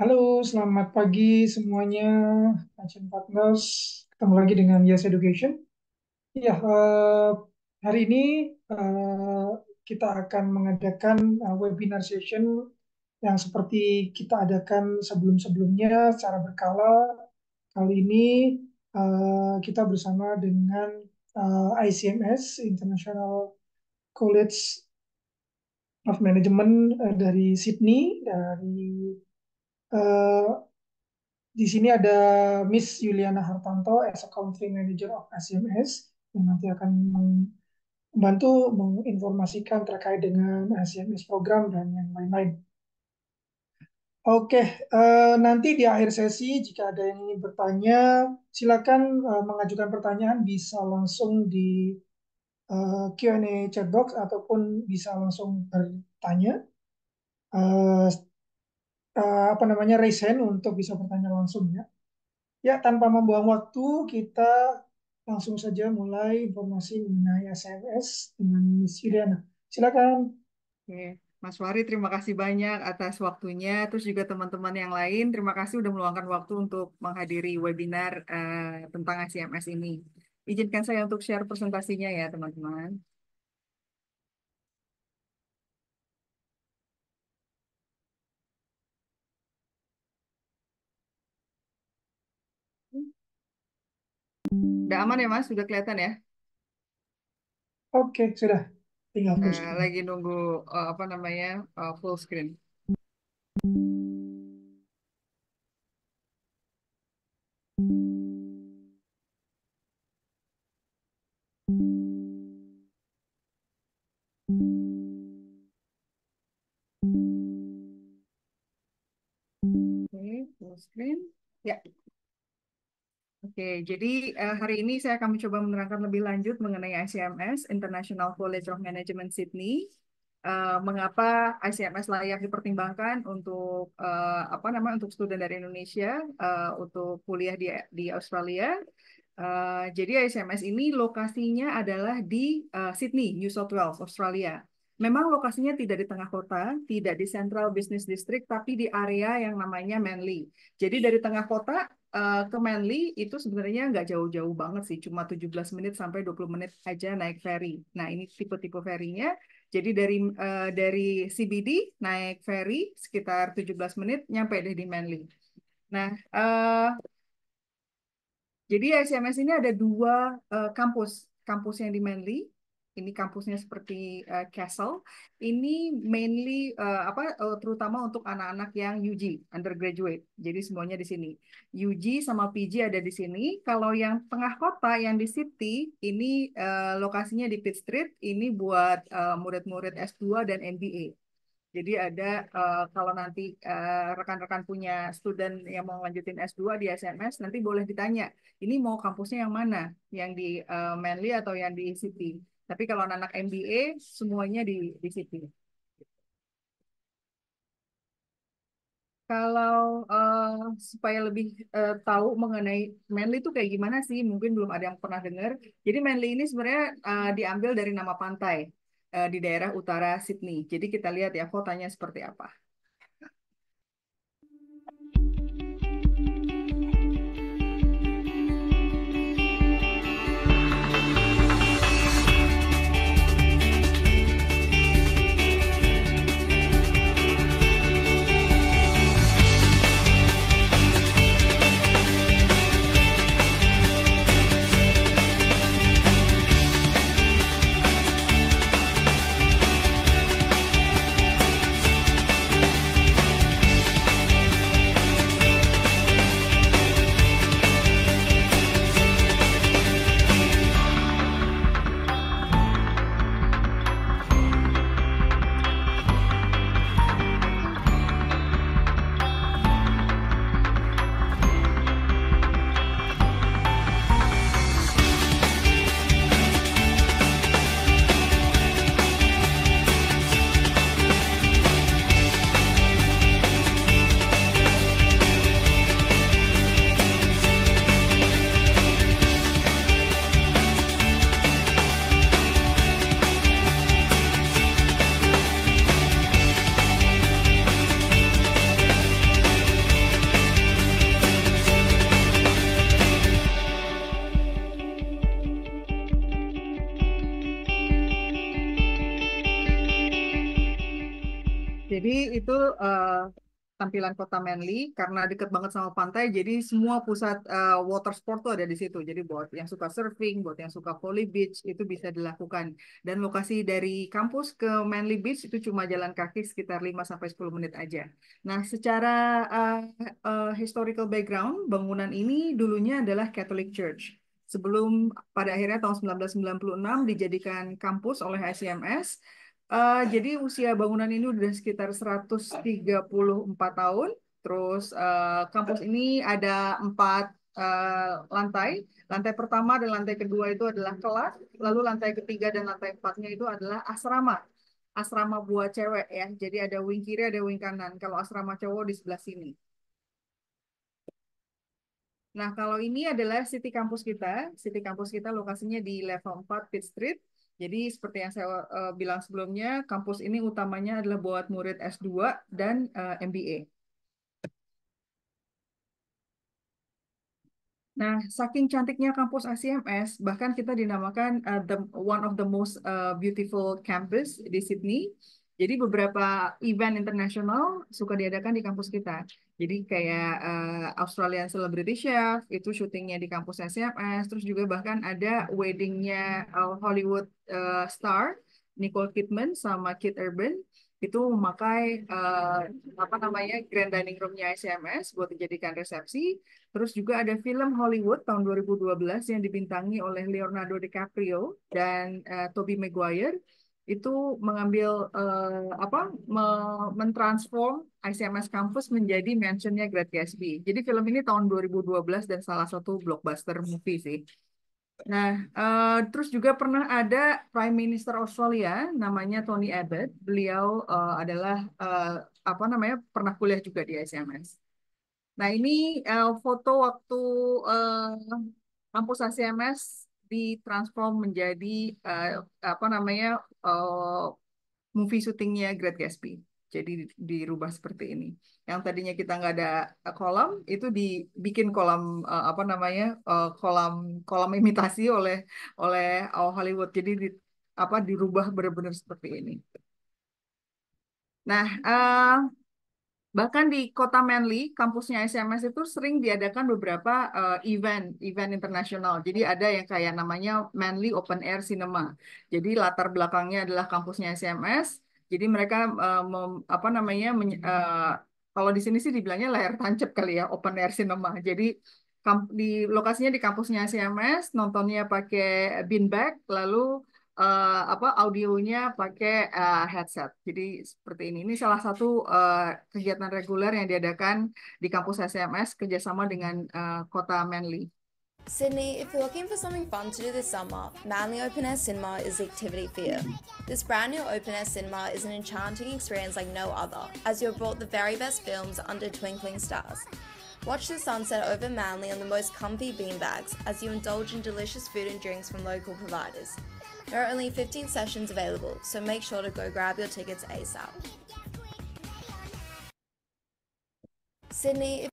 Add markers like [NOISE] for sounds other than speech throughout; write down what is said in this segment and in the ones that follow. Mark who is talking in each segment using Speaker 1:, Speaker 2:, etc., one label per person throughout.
Speaker 1: Halo, selamat pagi semuanya, Action Partners. Ketemu lagi dengan Yes Education. Ya, uh, hari ini uh, kita akan mengadakan uh, webinar session yang seperti kita adakan sebelum-sebelumnya secara berkala. Kali ini uh, kita bersama dengan uh, ICMS, International College of Management uh, dari Sydney, dari uh, di sini ada Miss Yuliana Hartanto as a Country Manager of SMS yang nanti akan membantu menginformasikan terkait dengan SMS program dan yang lain-lain. Oke, okay, uh, eh, nanti di akhir sesi jika ada yang ingin bertanya, silakan uh, mengajukan pertanyaan bisa langsung di uh, Q&A box ataupun bisa langsung bertanya. Uh, uh, apa namanya raise hand untuk bisa bertanya langsung ya. Ya, tanpa membuang waktu, kita langsung saja mulai informasi mengenai SMS dengan Miss Yuliana. Silakan.
Speaker 2: Oke. Mas Wari, terima kasih banyak atas waktunya. Terus juga teman-teman yang lain, terima kasih sudah meluangkan waktu untuk menghadiri webinar uh, tentang SMS ini. Izinkan saya untuk share presentasinya ya, teman-teman. Udah aman ya Mas? Sudah kelihatan ya? Oke, sudah. Tinggal full nah, screen. lagi nunggu uh, apa namanya uh, full screen. Oke, okay, full screen. Ya. Yeah. Oke, jadi eh, hari ini saya akan mencoba menerangkan lebih lanjut mengenai ICMS, International College of Management Sydney. Uh, mengapa ICMS layak dipertimbangkan untuk uh, apa nama untuk student dari Indonesia uh, untuk kuliah di di Australia. Uh, jadi ICMS ini lokasinya adalah di uh, Sydney, New South Wales, Australia. Memang lokasinya tidak di tengah kota, tidak di Central Business District, tapi di area yang namanya Manly. Jadi dari tengah kota uh, ke Manly itu sebenarnya nggak jauh-jauh banget sih, cuma 17 menit sampai 20 menit aja naik ferry. Nah ini tipe-tipe ferinya. Jadi dari uh, dari CBD naik ferry sekitar 17 menit, nyampe deh di Manly. Nah, uh, jadi SMS ya ini ada dua uh, kampus. Kampus yang di Manly ini kampusnya seperti uh, Castle. Ini mainly uh, apa uh, terutama untuk anak-anak yang UG undergraduate. Jadi semuanya di sini. UG sama PG ada di sini. Kalau yang tengah kota yang di City ini uh, lokasinya di Pitt Street. Ini buat murid murid-murid S2 dan MBA. Jadi ada uh, kalau nanti rekan-rekan uh, punya student yang mau lanjutin S2 di SMS, nanti boleh ditanya, ini mau kampusnya yang mana? Yang di uh, Manly atau yang di City? Tapi kalau anak-anak MBA semuanya di di situ. Kalau uh, supaya lebih uh, tahu mengenai Manly itu kayak gimana sih? Mungkin belum ada yang pernah dengar. Jadi Manly ini sebenarnya uh, diambil dari nama pantai uh, di daerah utara Sydney. Jadi kita lihat ya kotanya seperti apa. penampilan kota Manly karena deket banget sama pantai jadi semua pusat uh, water sport tuh ada di situ jadi buat yang suka surfing buat yang suka volley beach itu bisa dilakukan dan lokasi dari kampus ke Manly Beach itu cuma jalan kaki sekitar 5 sampai 10 menit aja nah secara uh, uh, historical background bangunan ini dulunya adalah Catholic Church sebelum pada akhirnya tahun 1996 dijadikan kampus oleh ICMS Uh, jadi usia bangunan ini udah sekitar 134 tahun. Terus uh, kampus ini ada empat uh, lantai. Lantai pertama dan lantai kedua itu adalah kelas. Lalu lantai ketiga dan lantai empatnya itu adalah asrama. Asrama buat cewek ya. Jadi ada wing kiri, ada wing kanan. Kalau asrama cowok di sebelah sini. Nah, kalau ini adalah city kampus kita. City kampus kita lokasinya di level 4 Pitt Street jadi seperti yang saya uh, bilang sebelumnya, kampus ini utamanya adalah buat murid S2 dan uh, eh, MBA. Nah, saking cantiknya kampus ACMS, bahkan kita dinamakan uh, the, one of the most uh, beautiful campus di Sydney jadi beberapa event internasional suka diadakan di kampus kita. Jadi kayak uh, Australian Celebrity Chef itu syutingnya di kampus SCMS, terus juga bahkan ada weddingnya uh, Hollywood uh, star Nicole Kidman sama Kit Urban itu memakai uh, apa namanya grand dining roomnya ICMS buat dijadikan resepsi. Terus juga ada film Hollywood tahun 2012 yang dibintangi oleh Leonardo DiCaprio dan uh, Tobey Maguire itu mengambil uh, apa me mentransform ICMS Campus menjadi mentionnya Great Gatsby. Jadi film ini tahun 2012 dan salah satu blockbuster movie sih. Nah, uh, terus juga pernah ada Prime Minister Australia namanya Tony Abbott. Beliau uh, adalah uh, apa namanya pernah kuliah juga di ICMS. Nah, ini uh, foto waktu uh, kampus ICMS ditransform menjadi uh, apa namanya uh, movie syutingnya Great Gatsby. Jadi dirubah seperti ini. Yang tadinya kita nggak ada kolam, itu dibikin kolam uh, apa namanya uh, kolam kolam imitasi oleh oleh Hollywood. Jadi di, apa dirubah benar-benar seperti ini. Nah, uh, Bahkan di kota Manly, kampusnya SMS itu sering diadakan beberapa uh, event, event internasional. Jadi ada yang kayak namanya Manly Open Air Cinema. Jadi latar belakangnya adalah kampusnya SMS. Jadi mereka uh, mem, apa namanya men, uh, eh, kalau di sini sih dibilangnya layar tancap kali ya, open air cinema. Jadi kamp, di lokasinya di kampusnya S.M.S nontonnya pakai beanbag, lalu uh, apa audionya pakai uh, headset. Jadi seperti ini. Ini salah satu uh, kegiatan reguler yang diadakan di kampus SMS kerjasama dengan uh, kota Manly. Sydney, if you're looking for something fun to do this summer, Manly Open Air Cinema is the activity for you. This brand new open air cinema is an enchanting experience like no other, as you're brought the very best films under twinkling stars. Watch the sunset over Manly on the most comfy beanbags as you indulge in delicious food and drinks from local providers. There are only 15 sessions available, so make sure to go grab your tickets ASAP. Sydney.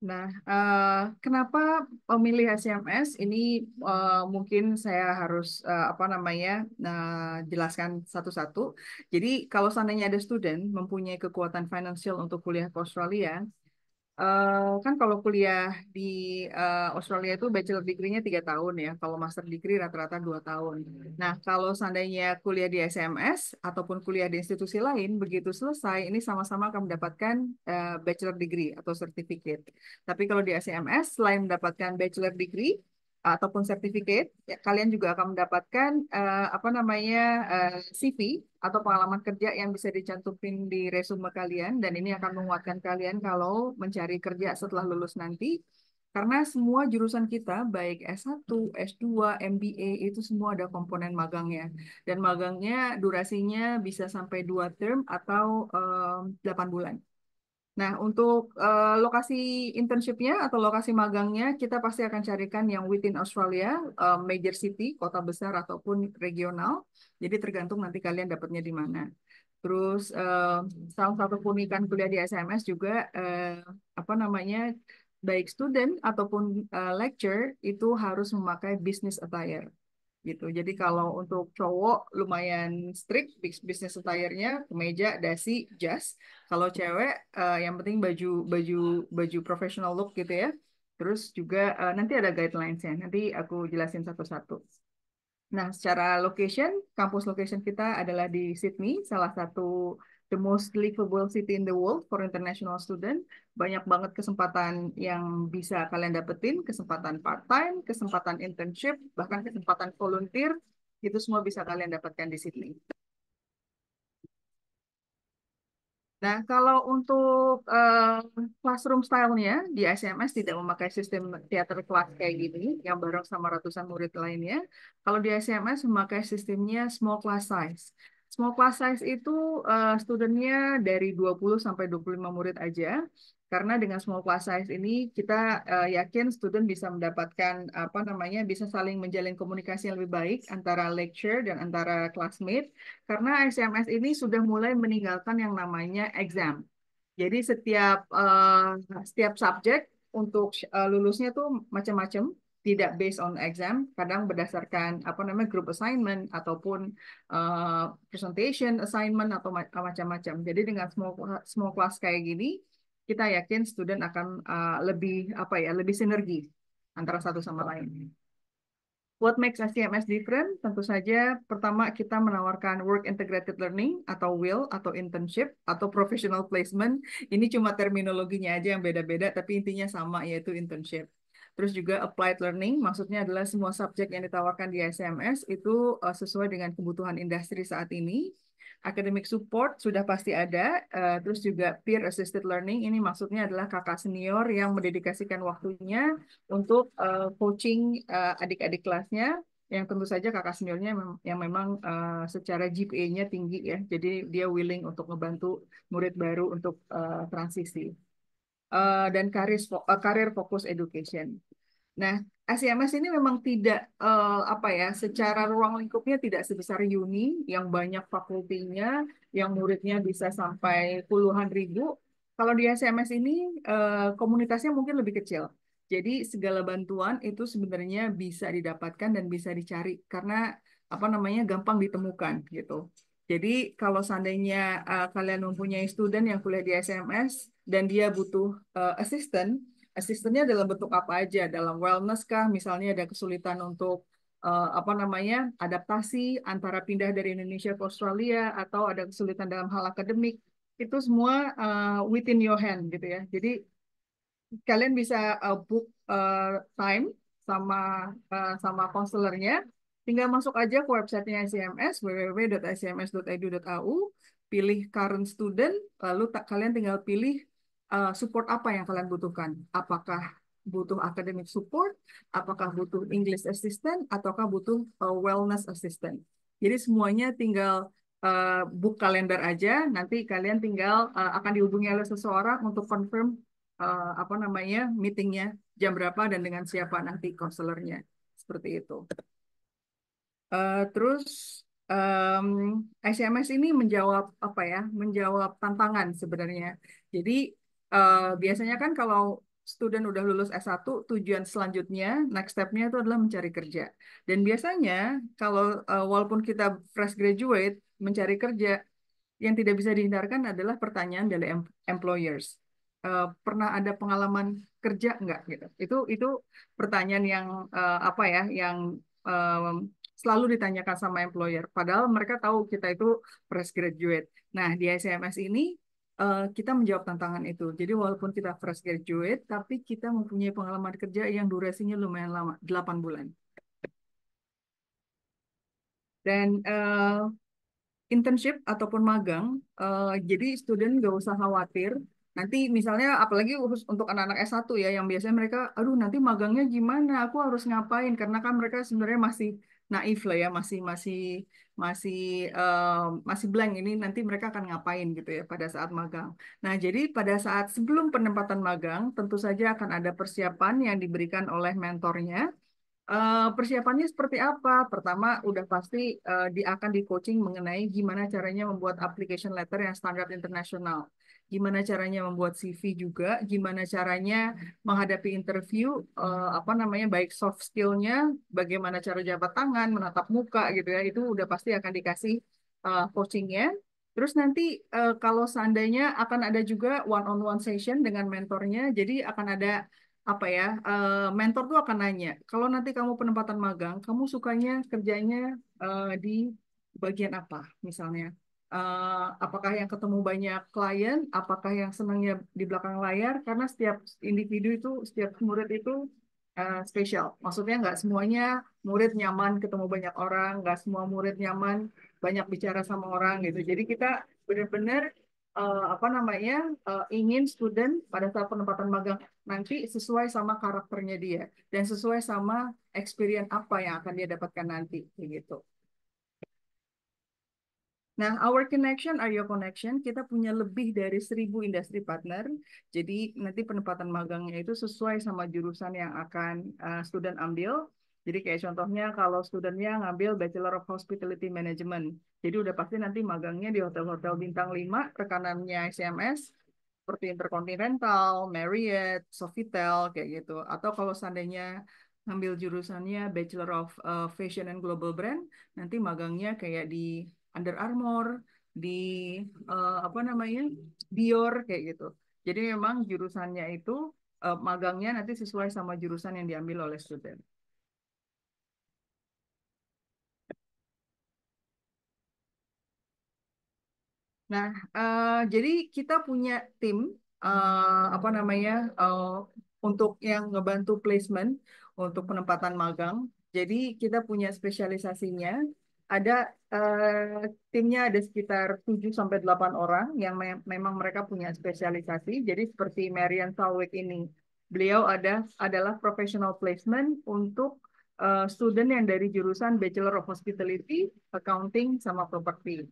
Speaker 2: Nah, uh, kenapa memilih HCMS? Ini uh, mungkin saya harus uh, apa namanya uh, jelaskan satu-satu. Jadi kalau seandainya ada student mempunyai kekuatan finansial untuk kuliah ke Australia, Uh, kan kalau kuliah di uh, Australia itu bachelor degree-nya tiga tahun ya, kalau master degree rata-rata dua tahun. Nah, kalau seandainya kuliah di SMS ataupun kuliah di institusi lain, begitu selesai ini sama-sama akan mendapatkan uh, bachelor degree atau certificate. Tapi kalau di SMS, selain mendapatkan bachelor degree, ataupun sertifikat, ya, kalian juga akan mendapatkan uh, apa namanya uh, eh, CV atau pengalaman kerja yang bisa dicantumkan di resume kalian dan ini akan menguatkan kalian kalau mencari kerja setelah lulus nanti. Karena semua jurusan kita, baik S1, S2, MBA, itu semua ada komponen magangnya. Dan magangnya durasinya bisa sampai dua term atau um, eh, 8 bulan. Nah, untuk uh, lokasi internshipnya atau lokasi magangnya, kita pasti akan carikan yang within Australia, uh, major city, kota besar ataupun regional. Jadi tergantung nanti kalian dapatnya di mana. Terus uh, salah satu keunikan kuliah di SMS juga uh, apa namanya baik student ataupun uh, lecture itu harus memakai business attire gitu. Jadi kalau untuk cowok lumayan strict bisnis attire-nya kemeja, dasi, jas. Kalau cewek uh, yang penting baju baju baju professional look gitu ya. Terus juga uh, nanti ada guidelines ya. Nanti aku jelasin satu-satu. Nah, secara location, kampus location kita adalah di Sydney, salah satu the most livable city in the world for international student. Banyak banget kesempatan yang bisa kalian dapetin, kesempatan part-time, kesempatan internship, bahkan kesempatan volunteer, itu semua bisa kalian dapatkan di Sydney. Nah, kalau untuk uh, classroom style-nya di SMS tidak memakai sistem teater kelas kayak gini, yang bareng sama ratusan murid lainnya. Kalau di SMS memakai sistemnya small class size. Small class size itu uh, studentnya dari 20 sampai 25 murid aja. Karena dengan small class size ini kita uh, yakin student bisa mendapatkan apa namanya bisa saling menjalin komunikasi yang lebih baik antara lecture dan antara classmate karena SMS ini sudah mulai meninggalkan yang namanya exam. Jadi setiap uh, setiap subjek untuk uh, lulusnya tuh macam-macam tidak based on exam, kadang berdasarkan apa namanya group assignment ataupun uh, presentation assignment atau ah, macam-macam. Jadi dengan small small class kayak gini, kita yakin student akan uh, lebih apa ya, lebih sinergi antara satu sama lain. What makes STMS different? Tentu saja pertama kita menawarkan work integrated learning atau will atau internship atau professional placement. Ini cuma terminologinya aja yang beda-beda tapi intinya sama yaitu internship. Terus juga applied learning, maksudnya adalah semua subjek yang ditawarkan di SMS itu uh, sesuai dengan kebutuhan industri saat ini. Academic support sudah pasti ada, uh, terus juga peer assisted learning ini maksudnya adalah kakak senior yang mendedikasikan waktunya untuk uh, coaching adik-adik uh, kelasnya yang tentu saja kakak seniornya yang memang uh, secara GPA-nya tinggi ya, jadi dia willing untuk membantu murid baru untuk uh, transisi uh, dan karir karir fokus education. Nah, SMS ini memang tidak uh, apa ya, secara ruang lingkupnya tidak sebesar Uni yang banyak fakultinya, yang muridnya bisa sampai puluhan ribu. Kalau di SMS ini uh, komunitasnya mungkin lebih kecil. Jadi segala bantuan itu sebenarnya bisa didapatkan dan bisa dicari karena apa namanya gampang ditemukan gitu. Jadi kalau seandainya uh, kalian mempunyai student yang kuliah di SMS dan dia butuh uh, assistant, asistennya dalam bentuk apa aja dalam wellness kah misalnya ada kesulitan untuk uh, apa namanya adaptasi antara pindah dari Indonesia ke Australia atau ada kesulitan dalam hal akademik itu semua uh, within your hand gitu ya jadi kalian bisa uh, book uh, time sama uh, sama konselernya tinggal masuk aja ke websitenya SCMS www.scms.edu.au pilih current student lalu tak, kalian tinggal pilih uh, support apa yang kalian butuhkan? Apakah butuh academic support, apakah butuh English assistant, ataukah butuh uh, wellness assistant. Jadi semuanya tinggal uh, book kalender aja, nanti kalian tinggal uh, akan dihubungi oleh seseorang untuk confirm uh, apa namanya meetingnya, jam berapa dan dengan siapa nanti konselornya. Seperti itu. Uh, terus um, SMS ini menjawab apa ya? Menjawab tantangan sebenarnya. Jadi uh, biasanya kan kalau student udah lulus S1, tujuan selanjutnya, next step-nya itu adalah mencari kerja. Dan biasanya, kalau uh, walaupun kita fresh graduate, mencari kerja, yang tidak bisa dihindarkan adalah pertanyaan dari employers. Uh, pernah ada pengalaman kerja nggak gitu? Itu itu pertanyaan yang uh, apa ya, yang um, selalu ditanyakan sama employer. Padahal mereka tahu kita itu fresh graduate. Nah di SMS ini uh, kita menjawab tantangan itu. Jadi walaupun kita fresh graduate, tapi kita mempunyai pengalaman kerja yang durasinya lumayan lama, 8 bulan. Dan uh, internship ataupun magang, uh, jadi student nggak usah khawatir. Nanti misalnya apalagi khusus untuk anak-anak S1 ya, yang biasanya mereka, aduh nanti magangnya gimana, aku harus ngapain, karena kan mereka sebenarnya masih naif lah ya masih masih masih uh, masih blank ini nanti mereka akan ngapain gitu ya pada saat magang. Nah, jadi pada saat sebelum penempatan magang tentu saja akan ada persiapan yang diberikan oleh mentornya. Uh, persiapannya seperti apa? Pertama, udah pasti uh, di akan di coaching mengenai gimana caranya membuat application letter yang standar internasional gimana caranya membuat CV juga, gimana caranya menghadapi interview, uh, apa namanya baik soft skillnya, bagaimana cara jabat tangan, menatap muka gitu ya, itu udah pasti akan dikasih uh, coachingnya. Terus nanti uh, kalau seandainya akan ada juga one on one session dengan mentornya, jadi akan ada apa ya uh, mentor tuh akan nanya kalau nanti kamu penempatan magang kamu sukanya kerjanya uh, di bagian apa misalnya Eh, apakah yang ketemu banyak klien, apakah yang senangnya di belakang layar, karena setiap individu itu, setiap murid itu uh, spesial. Maksudnya nggak semuanya murid nyaman ketemu banyak orang, nggak semua murid nyaman banyak bicara sama orang gitu. Jadi kita benar-benar uh, apa namanya uh, ingin student pada saat penempatan magang nanti sesuai sama karakternya dia dan sesuai sama experience apa yang akan dia dapatkan nanti gitu. Nah, our connection are your connection. Kita punya lebih dari seribu industri partner. Jadi nanti penempatan magangnya itu sesuai sama jurusan yang akan uh, student ambil. Jadi kayak contohnya kalau studentnya ngambil Bachelor of Hospitality Management. Jadi udah pasti nanti magangnya di hotel-hotel bintang 5, rekanannya SMS, seperti Intercontinental, Marriott, Sofitel, kayak gitu. Atau kalau seandainya ngambil jurusannya Bachelor of uh, Fashion and Global Brand, nanti magangnya kayak di Under Armour, di uh, apa namanya Dior kayak gitu. Jadi memang jurusannya itu uh, magangnya nanti sesuai sama jurusan yang diambil oleh student. Nah, uh, jadi kita punya tim uh, apa namanya uh, untuk yang ngebantu placement untuk penempatan magang. Jadi kita punya spesialisasinya ada uh, timnya ada sekitar 7 sampai delapan orang yang me memang mereka punya spesialisasi. Jadi seperti Marian Salwick ini, beliau ada adalah professional placement untuk uh, student yang dari jurusan Bachelor of Hospitality, Accounting sama Property.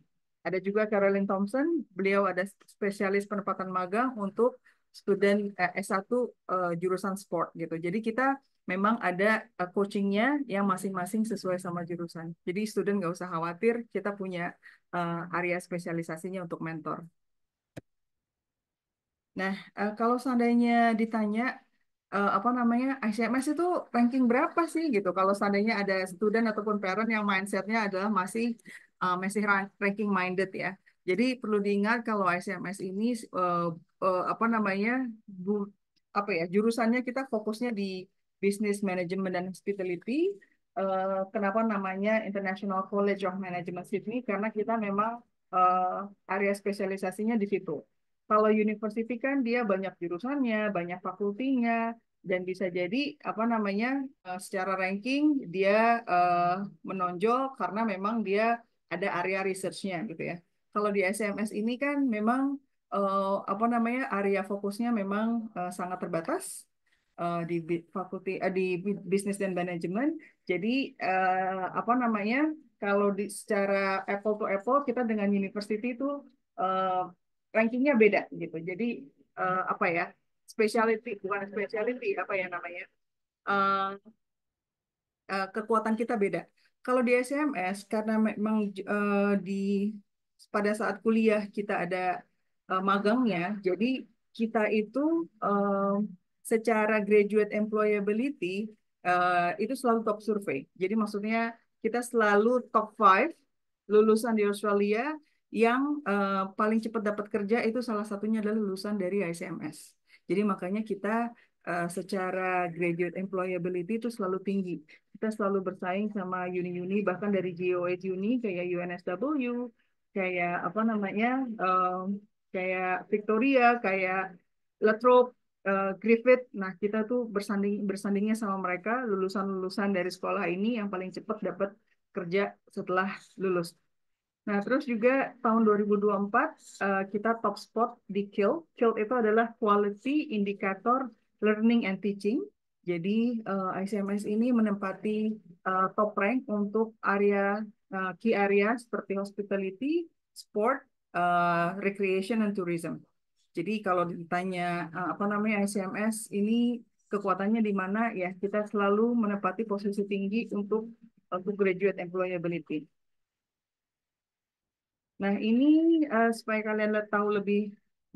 Speaker 2: Ada juga Carolyn Thompson, beliau ada spesialis penempatan magang untuk student eh, S1 uh, eh, jurusan sport gitu. Jadi kita memang ada eh, coachingnya yang masing-masing sesuai sama jurusan. Jadi student nggak usah khawatir, kita punya eh, area spesialisasinya untuk mentor. Nah, eh, kalau seandainya ditanya apa namanya ICMS itu ranking berapa sih gitu, kalau seandainya ada student ataupun parent yang mindsetnya adalah masih masih ranking minded ya. Jadi perlu diingat kalau ICMS ini apa namanya apa ya jurusannya kita fokusnya di Business Management dan Hospitality. Eh, kenapa namanya International College of Management Sydney? Karena kita memang eh, area spesialisasinya di situ. Kalau university kan dia banyak jurusannya, banyak fakultinya, dan bisa jadi apa namanya eh, secara ranking dia menonjol karena memang dia ada area researchnya gitu ya. Kalau di SMS ini kan memang apa namanya area fokusnya memang sangat terbatas uh, di fakulti uh, di bisnis dan manajemen. Jadi uh, apa namanya? Kalau di, secara apple to apple kita dengan university itu uh, rankingnya beda gitu. Jadi uh, apa ya? Speciality bukan speciality apa ya namanya? Uh, uh, kekuatan kita beda. Kalau di SMS karena memang uh, di pada saat kuliah kita ada uh, magangnya, jadi kita itu uh, secara graduate employability uh, itu selalu top survey. Jadi maksudnya kita selalu top five lulusan di Australia yang uh, paling cepat dapat kerja itu salah satunya adalah lulusan dari ICMS. Jadi makanya kita uh, secara graduate employability itu selalu tinggi. Kita selalu bersaing sama uni-uni bahkan dari GOH uni kayak UNSW, kayak apa namanya, um, kayak Victoria, kayak Latrobe uh, Griffith. Nah, kita tuh bersanding bersandingnya sama mereka lulusan-lulusan dari sekolah ini yang paling cepat dapat kerja setelah lulus. Nah, terus juga tahun 2024 uh, eh, kita top spot di KIL. KIL itu adalah Quality Indicator Learning and Teaching. Jadi uh, eh, ICMS ini menempati uh, top rank untuk area uh, key area seperti hospitality, sport, uh, recreation, and tourism. Jadi kalau ditanya eh, apa namanya SMS ini kekuatannya di mana ya kita selalu menempati posisi tinggi untuk untuk graduate employability. Nah ini uh, supaya kalian tahu lebih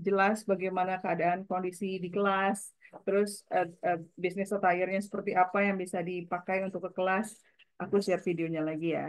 Speaker 2: jelas bagaimana keadaan kondisi di kelas, terus uh, uh, bisnis attire seperti apa yang bisa dipakai untuk ke kelas. Aku share videonya lagi ya.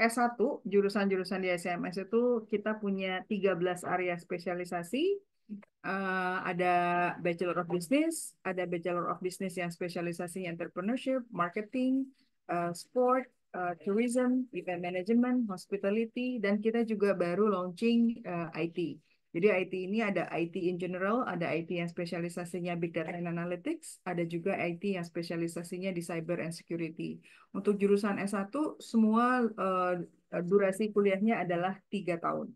Speaker 2: S1, jurusan-jurusan di SMS itu kita punya 13 area spesialisasi. Uh, ada Bachelor of Business, ada Bachelor of Business yang spesialisasinya entrepreneurship, marketing, uh, sport, uh, tourism, event management, hospitality, dan kita juga baru launching uh, IT. Jadi IT ini ada IT in general, ada IT yang spesialisasinya Big Data and Analytics, ada juga IT yang spesialisasinya di Cyber and Security. Untuk jurusan S1, semua uh, durasi kuliahnya adalah tiga tahun.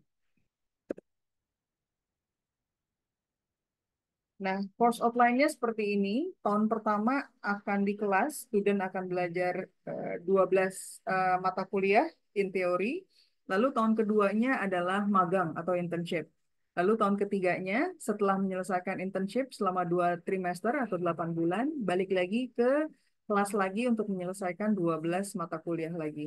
Speaker 2: Nah, course outline-nya seperti ini. Tahun pertama akan di kelas, student akan belajar uh, 12 uh, mata kuliah in teori. Lalu tahun keduanya adalah magang atau internship. Lalu tahun ketiganya, setelah menyelesaikan internship selama dua trimester atau delapan bulan, balik lagi ke kelas lagi untuk menyelesaikan 12 mata kuliah lagi.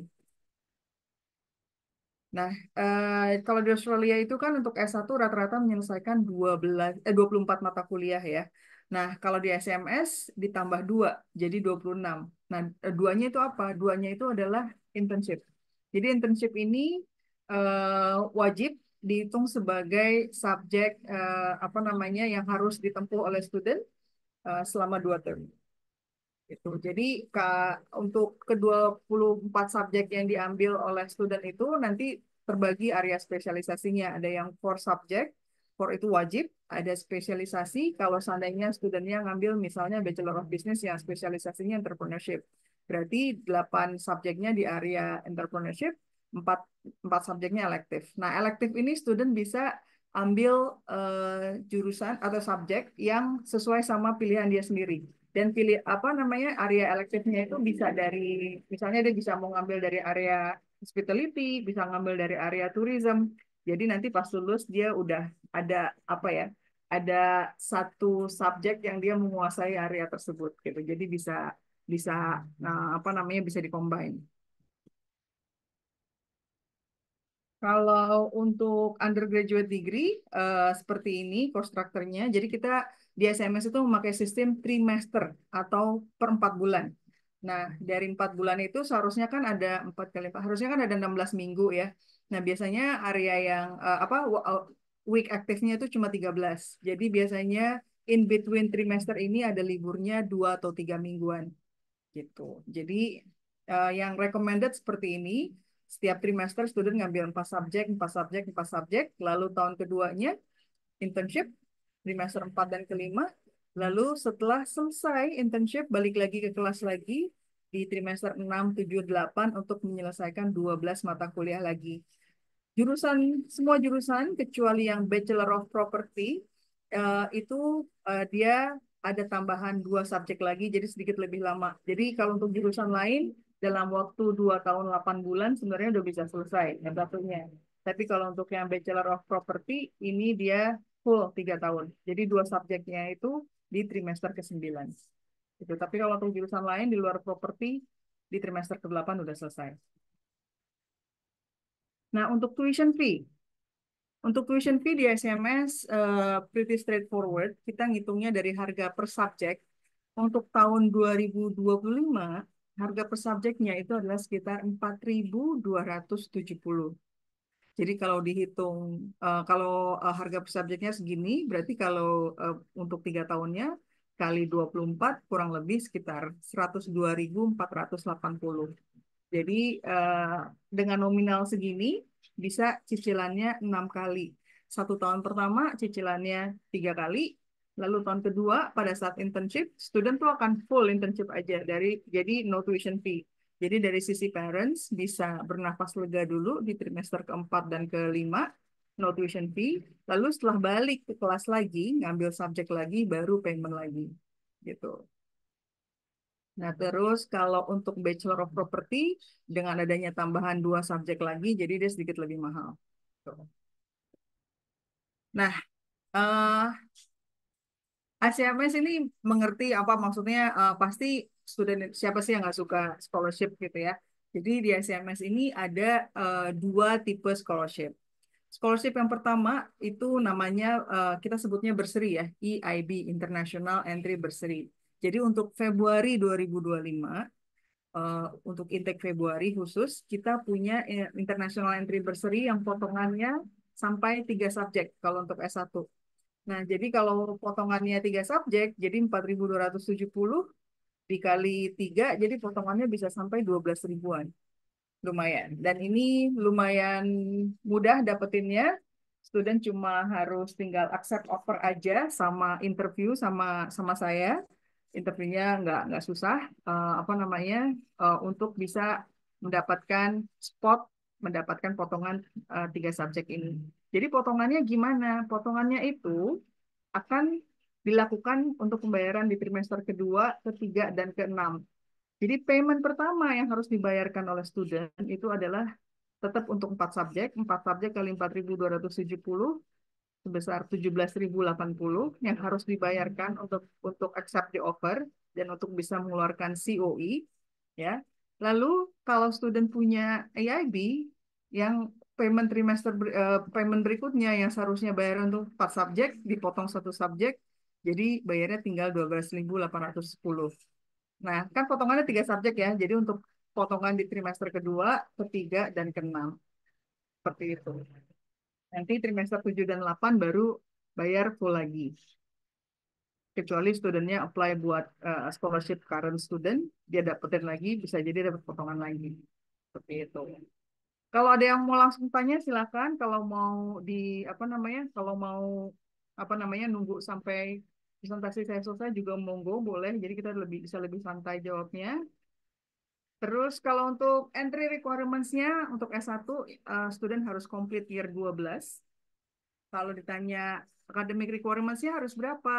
Speaker 2: Nah, eh, kalau di Australia itu kan untuk S1 rata-rata menyelesaikan 12, eh, 24 mata kuliah ya. Nah, kalau di SMS ditambah 2, jadi 26. Nah, eh, duanya itu apa? Duanya itu adalah internship. Jadi internship ini eh, wajib dihitung sebagai subjek uh, apa namanya yang harus ditempuh oleh student uh, selama dua term. Itu. Jadi ka, untuk ke-24 subjek yang diambil oleh student itu nanti terbagi area spesialisasinya. Ada yang for subjek, for itu wajib, ada spesialisasi kalau seandainya studentnya ngambil misalnya Bachelor of Business yang spesialisasinya entrepreneurship. Berarti 8 subjeknya di area entrepreneurship, empat empat subjeknya elektif. Nah, elektif ini student bisa ambil uh, jurusan atau subjek yang sesuai sama pilihan dia sendiri. Dan pilih apa namanya area elektifnya itu bisa dari misalnya dia bisa mau ngambil dari area hospitality, bisa ngambil dari area tourism. Jadi nanti pas lulus dia udah ada apa ya? Ada satu subjek yang dia menguasai area tersebut gitu. Jadi bisa bisa nah, apa namanya bisa dikombin. Kalau untuk undergraduate degree uh, seperti ini course Jadi kita di SMS itu memakai sistem trimester atau per empat bulan. Nah, dari empat bulan itu seharusnya kan ada empat kali harusnya kan ada 16 minggu ya. Nah, biasanya area yang uh, apa eh, week aktifnya itu cuma 13. Jadi biasanya in between trimester ini ada liburnya dua atau tiga mingguan gitu. Jadi uh, yang recommended seperti ini setiap trimester student ngambil empat subjek, empat subjek, empat subjek, lalu tahun keduanya internship trimester 4 dan kelima, lalu setelah selesai internship balik lagi ke kelas lagi di trimester 6, 7, 8 untuk menyelesaikan 12 mata kuliah lagi. Jurusan semua jurusan kecuali yang Bachelor of Property eh, itu eh, dia ada tambahan dua subjek lagi jadi sedikit lebih lama. Jadi kalau untuk jurusan lain dalam waktu 2 tahun 8 bulan sebenarnya udah bisa selesai yang satunya. Tapi kalau untuk yang Bachelor of Property, ini dia full 3 tahun. Jadi dua subjeknya itu di trimester ke-9. Gitu. Tapi kalau untuk jurusan lain di luar properti, di trimester ke-8 udah selesai. Nah, untuk tuition fee. Untuk tuition fee di SMS, uh, eh, pretty straightforward. Kita ngitungnya dari harga per subjek. Untuk tahun 2025, harga per subjeknya itu adalah sekitar 4.270. Jadi kalau dihitung eh, kalau eh, harga per subjeknya segini, berarti kalau eh, untuk tiga tahunnya kali 24 kurang lebih sekitar 102.480. Jadi dengan nominal segini bisa cicilannya enam kali. Satu tahun pertama cicilannya tiga kali, Lalu tahun kedua pada saat internship, student tuh akan full internship aja dari jadi no tuition fee. Jadi dari sisi parents bisa bernafas lega dulu di trimester keempat dan kelima no tuition fee. Lalu setelah balik ke kelas lagi, ngambil subjek lagi, baru payment lagi. Gitu. Nah, terus kalau untuk Bachelor of Property, dengan adanya tambahan dua subjek lagi, jadi dia sedikit lebih mahal. Nah, uh, ACMS ini mengerti apa maksudnya uh, pasti student siapa sih yang nggak suka scholarship gitu ya. Jadi di ACMS ini ada uh, dua tipe scholarship. Scholarship yang pertama itu namanya uh, kita sebutnya berseri ya, EIB International Entry Berseri. Jadi untuk Februari 2025 uh, untuk intake Februari khusus kita punya International Entry Berseri yang potongannya sampai tiga subjek kalau untuk S1 Nah, jadi kalau potongannya tiga subjek, jadi 4.270 dikali tiga, jadi potongannya bisa sampai 12 ribuan. Lumayan. Dan ini lumayan mudah dapetinnya. Student cuma harus tinggal accept offer aja sama interview sama sama saya. Interviewnya nggak nggak susah. Uh, apa namanya uh, untuk bisa mendapatkan spot, mendapatkan potongan uh, tiga subjek ini. Jadi potongannya gimana? Potongannya itu akan dilakukan untuk pembayaran di trimester kedua, ketiga, dan keenam. Jadi payment pertama yang harus dibayarkan oleh student itu adalah tetap untuk empat subjek, empat subjek kali 4.270 sebesar 17.080 yang harus dibayarkan untuk untuk accept the offer dan untuk bisa mengeluarkan COE ya. Lalu kalau student punya AIB yang payment trimester uh, payment berikutnya yang seharusnya bayar untuk 4 subjek dipotong satu subjek jadi bayarnya tinggal 12.810. Nah, kan potongannya tiga subjek ya. Jadi untuk potongan di trimester kedua, ketiga dan keenam. Seperti itu. Nanti trimester 7 dan 8 baru bayar full lagi. Kecuali studentnya apply buat uh, scholarship current student, dia dapetin lagi, bisa jadi dapat potongan lagi. Seperti itu. Kalau ada yang mau langsung tanya silakan. Kalau mau di apa namanya, kalau mau apa namanya nunggu sampai presentasi saya selesai juga monggo boleh. Jadi kita lebih bisa lebih santai jawabnya. Terus kalau untuk entry requirements-nya untuk S1 eh, student harus complete year 12. Kalau ditanya academic requirements-nya harus berapa?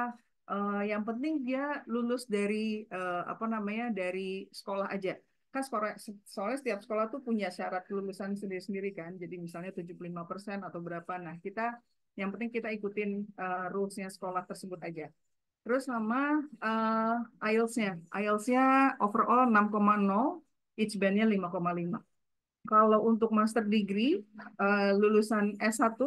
Speaker 2: Eh, yang penting dia lulus dari eh, apa namanya dari sekolah aja kan sekolah, soalnya setiap sekolah tuh punya syarat kelulusan sendiri-sendiri kan. Jadi misalnya 75% atau berapa. Nah, kita yang penting kita ikutin uh, rules-nya sekolah tersebut aja. Terus sama uh, IELTS-nya. IELTS-nya overall 6,0, each band-nya 5,5. Kalau untuk master degree, uh, lulusan S1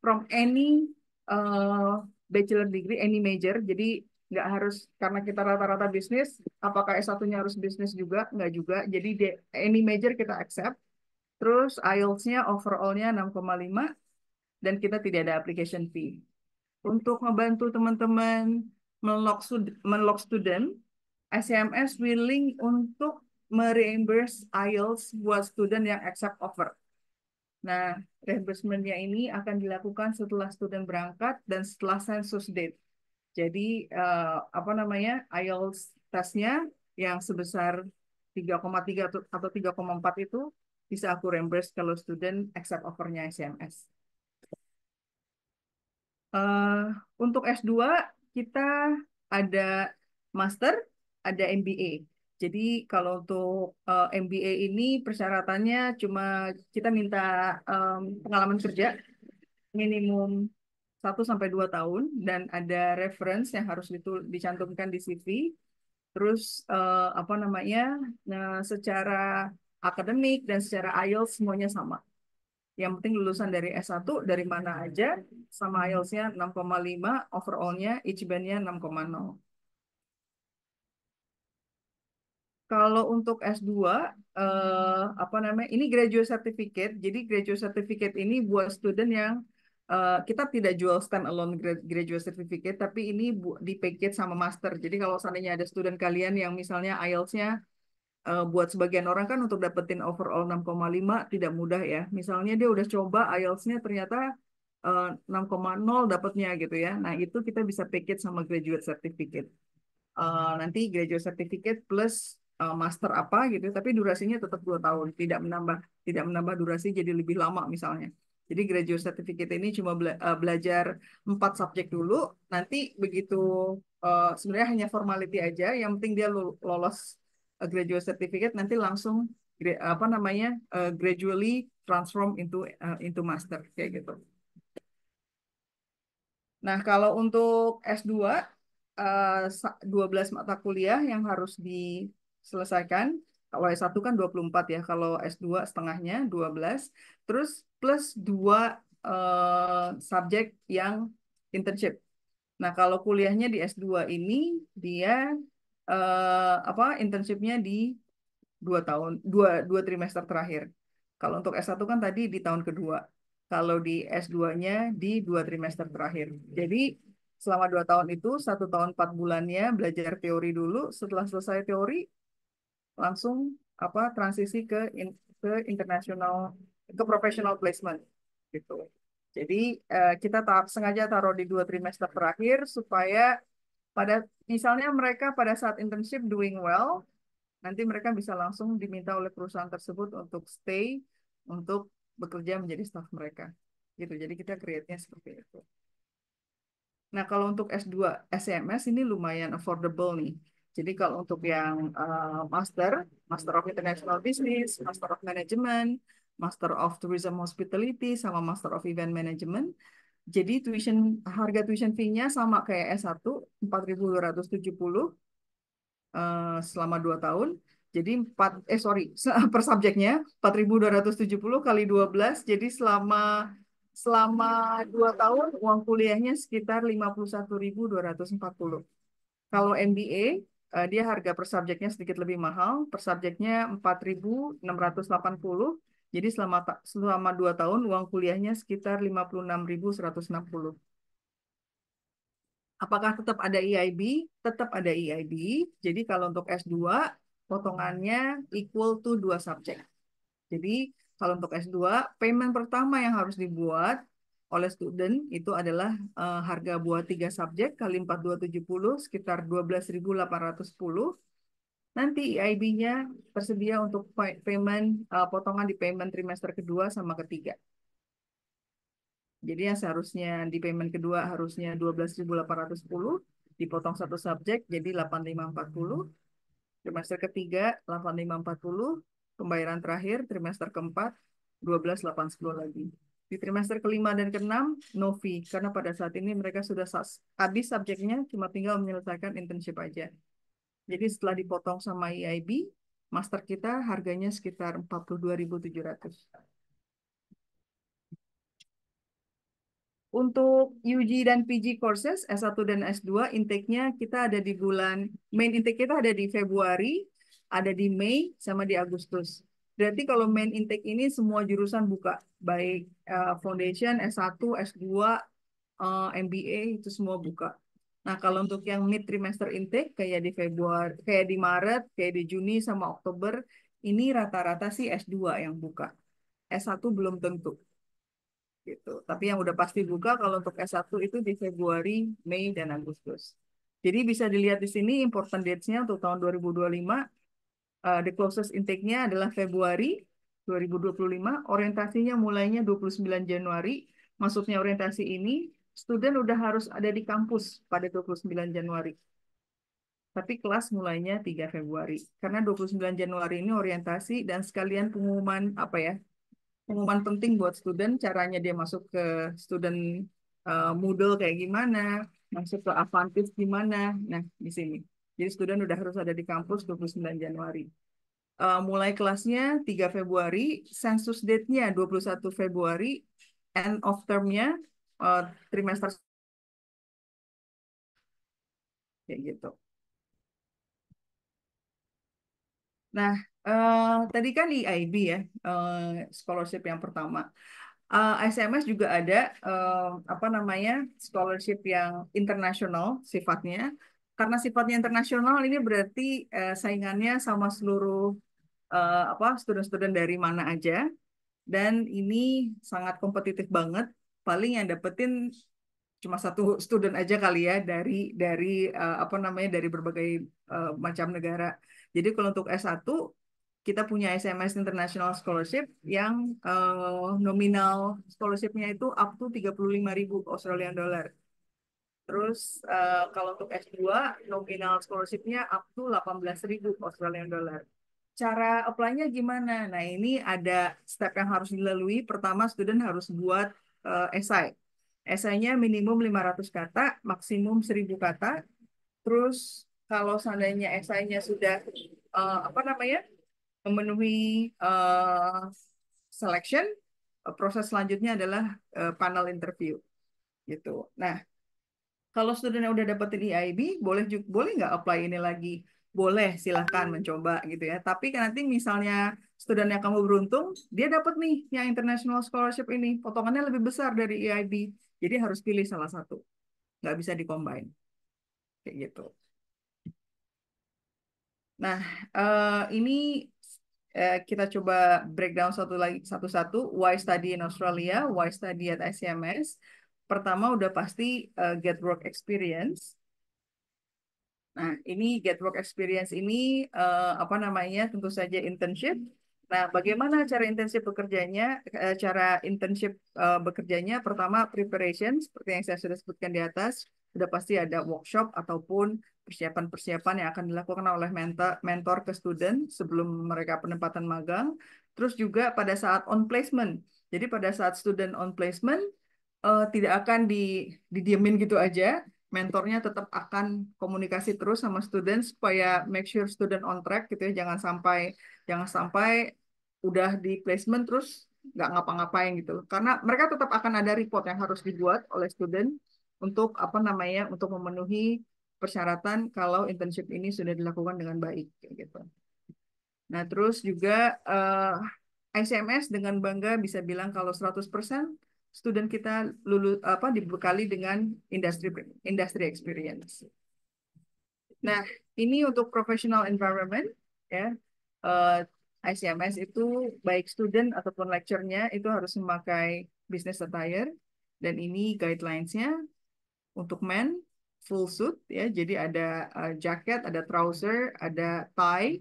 Speaker 2: from any uh, bachelor degree, any major, jadi nggak harus karena kita rata-rata bisnis apakah s 1 harus bisnis juga nggak juga jadi any major kita accept terus IELTS-nya overall-nya 6,5 dan kita tidak ada application fee untuk membantu teman-teman menlock menlock student SMS willing untuk mereimburse IELTS buat student yang accept offer Nah, reimbursement-nya ini akan dilakukan setelah student berangkat dan setelah census date. Jadi uh, apa namanya IELTS tesnya yang sebesar 3,3 atau 3,4 itu bisa aku reimburse kalau student accept offernya SMS. Uh, eh, untuk S2 kita ada master, ada MBA. Jadi kalau untuk uh, eh, MBA ini persyaratannya cuma kita minta um, pengalaman kerja minimum satu sampai dua tahun dan ada reference yang harus dicantumkan di CV. Terus uh, apa namanya? Nah, secara akademik dan secara IELTS semuanya sama. Yang penting lulusan dari S1 dari mana aja sama IELTS-nya 6,5, overall-nya ICBN-nya 6,0. Kalau untuk S2, eh, apa namanya? Ini graduate certificate. Jadi graduate certificate ini buat student yang Eh, kita tidak jual stand alone graduate certificate, tapi ini di package sama master. Jadi kalau seandainya ada student kalian yang misalnya IELTS-nya uh, buat sebagian orang kan untuk dapetin overall 6,5 tidak mudah ya. Misalnya dia udah coba IELTS-nya ternyata uh, eh, 6,0 dapatnya gitu ya. Nah itu kita bisa package sama graduate certificate. Uh, nanti graduate certificate plus uh, master apa gitu tapi durasinya tetap dua tahun tidak menambah tidak menambah durasi jadi lebih lama misalnya jadi graduate certificate ini cuma bela eh, belajar empat subjek dulu, nanti begitu uh, sebenarnya hanya formality aja, yang penting dia lolos eh, graduate certificate nanti langsung apa namanya uh, gradually transform into uh, into master kayak gitu. Nah, kalau untuk S2 uh, 12 mata kuliah yang harus diselesaikan kalau S1 kan 24 ya, kalau S2 setengahnya 12. Terus plus dua uh, subjek yang internship. Nah, kalau kuliahnya di S2 ini dia uh, apa internshipnya di dua tahun dua dua trimester terakhir. Kalau untuk S1 kan tadi di tahun kedua. Kalau di S2-nya di dua trimester terakhir. Jadi selama dua tahun itu satu tahun empat bulannya belajar teori dulu. Setelah selesai teori langsung apa transisi ke in, ke international ke professional placement gitu. Jadi uh, kita tahap sengaja taruh di dua trimester terakhir supaya pada misalnya mereka pada saat internship doing well, nanti mereka bisa langsung diminta oleh perusahaan tersebut untuk stay untuk bekerja menjadi staff mereka. Gitu. Jadi kita create-nya seperti itu. Nah, kalau untuk S2 SMS ini lumayan affordable nih. Jadi kalau untuk yang uh, master, master of international business, master of management, Master of Tourism Hospitality sama Master of Event Management. Jadi tuition harga tuition fee-nya sama kayak S1 4.270 uh, selama 2 tahun. Jadi 4 eh sorry [LAUGHS] per subjeknya 4.270 kali 12 jadi selama selama 2 tahun uang kuliahnya sekitar 51.240. Kalau MBA eh, dia harga per subjeknya sedikit lebih mahal, per subjeknya 4.680 jadi selama selama 2 tahun uang kuliahnya sekitar 56.160. Apakah tetap ada EIB? Tetap ada EIB. Jadi kalau untuk S2 potongannya equal to 2 subjek. Jadi kalau untuk S2 payment pertama yang harus dibuat oleh student itu adalah uh, harga buat 3 subjek kali 4270 sekitar 12.810 Nanti EIB-nya tersedia untuk payment uh, potongan di payment trimester kedua sama ketiga. Jadi yang seharusnya di payment kedua harusnya 12.810 dipotong satu subjek jadi 8540. Trimester ketiga 8540, pembayaran terakhir trimester keempat 12.810 lagi. Di trimester kelima dan keenam no fee karena pada saat ini mereka sudah habis subjeknya cuma tinggal menyelesaikan internship aja. Jadi setelah dipotong sama EIB, master kita harganya sekitar 42.700. Untuk UG dan PG courses S1 dan S2 intake-nya kita ada di bulan main intake kita ada di Februari, ada di Mei sama di Agustus. Berarti kalau main intake ini semua jurusan buka, baik uh, foundation, S1, S2, uh, eh, MBA itu semua buka. Nah, kalau untuk yang mid trimester intake kayak di Februari, kayak di Maret, kayak di Juni sama Oktober, ini rata-rata sih S2 yang buka. S1 belum tentu. Gitu. Tapi yang udah pasti buka kalau untuk S1 itu di Februari, Mei, dan Agustus. Jadi bisa dilihat di sini important dates-nya untuk tahun 2025 uh, eh, the closest intake-nya adalah Februari 2025, orientasinya mulainya 29 Januari, masuknya orientasi ini, student udah harus ada di kampus pada 29 Januari. Tapi kelas mulainya 3 Februari. Karena 29 Januari ini orientasi dan sekalian pengumuman apa ya? Pengumuman penting buat student caranya dia masuk ke student uh, Moodle kayak gimana, masuk ke Avantis gimana. Nah, di sini. Jadi student udah harus ada di kampus 29 Januari. Uh, mulai kelasnya 3 Februari, sensus date-nya 21 Februari, end of term-nya Eh, trimester kayak gitu. Nah, uh, tadi kan e IIB ya, uh, scholarship yang pertama. Uh, SMS juga ada uh, apa namanya scholarship yang internasional sifatnya. Karena sifatnya internasional ini berarti uh, saingannya sama seluruh uh, apa student-student dari mana aja dan ini sangat kompetitif banget paling yang dapetin cuma satu student aja kali ya dari dari uh, apa namanya dari berbagai uh, macam negara. Jadi kalau untuk S1 kita punya SMS International Scholarship yang uh, nominal scholarshipnya itu up to 35.000 Australian dollar. Terus uh, kalau untuk S2 nominal scholarshipnya up to 18.000 Australian dollar. Cara apply-nya gimana? Nah, ini ada step yang harus dilalui. Pertama, student harus buat esai. Eh, esainya minimum 500 kata, maksimum 1000 kata. Terus kalau seandainya esainya sudah uh, apa namanya? memenuhi uh, selection, uh, proses selanjutnya adalah uh, panel interview. Gitu. Nah, kalau studentnya udah dapetin EIB, boleh juga, boleh nggak apply ini lagi? Boleh, silahkan mencoba gitu ya. Tapi kan nanti misalnya student yang kamu beruntung, dia dapat nih yang international scholarship ini, potongannya lebih besar dari EIB. Jadi harus pilih salah satu. Nggak bisa dikombin. Kayak gitu. Nah, eh, ini eh, kita coba breakdown satu lagi satu-satu. Why study in Australia? Why study at ICMS? Pertama udah pasti eh, get work experience. Nah, ini get work experience ini apa namanya? Tentu saja internship Nah, bagaimana cara intensif bekerjanya? Eh, cara intensif eh, bekerjanya pertama preparation seperti yang saya sudah sebutkan di atas, sudah pasti ada workshop ataupun persiapan-persiapan yang akan dilakukan oleh mentor, mentor ke student sebelum mereka penempatan magang. Terus juga pada saat on placement. Jadi pada saat student on placement uh, tidak akan di didiemin gitu aja, mentornya tetap akan komunikasi terus sama student supaya make sure student on track gitu ya, jangan sampai Jangan sampai udah di placement terus nggak ngapa-ngapain gitu. Karena mereka tetap akan ada report yang harus dibuat oleh student untuk apa namanya untuk memenuhi persyaratan kalau internship ini sudah dilakukan dengan baik gitu. Nah, terus juga uh, eh, ICMS dengan bangga bisa bilang kalau 100% student kita lulus apa dibekali dengan industri industry experience. Nah, ini untuk professional environment ya uh, eh, ICMS itu baik student ataupun lecturenya itu harus memakai business attire dan ini guidelinesnya untuk men full suit ya jadi ada uh, jaket ada trouser ada tie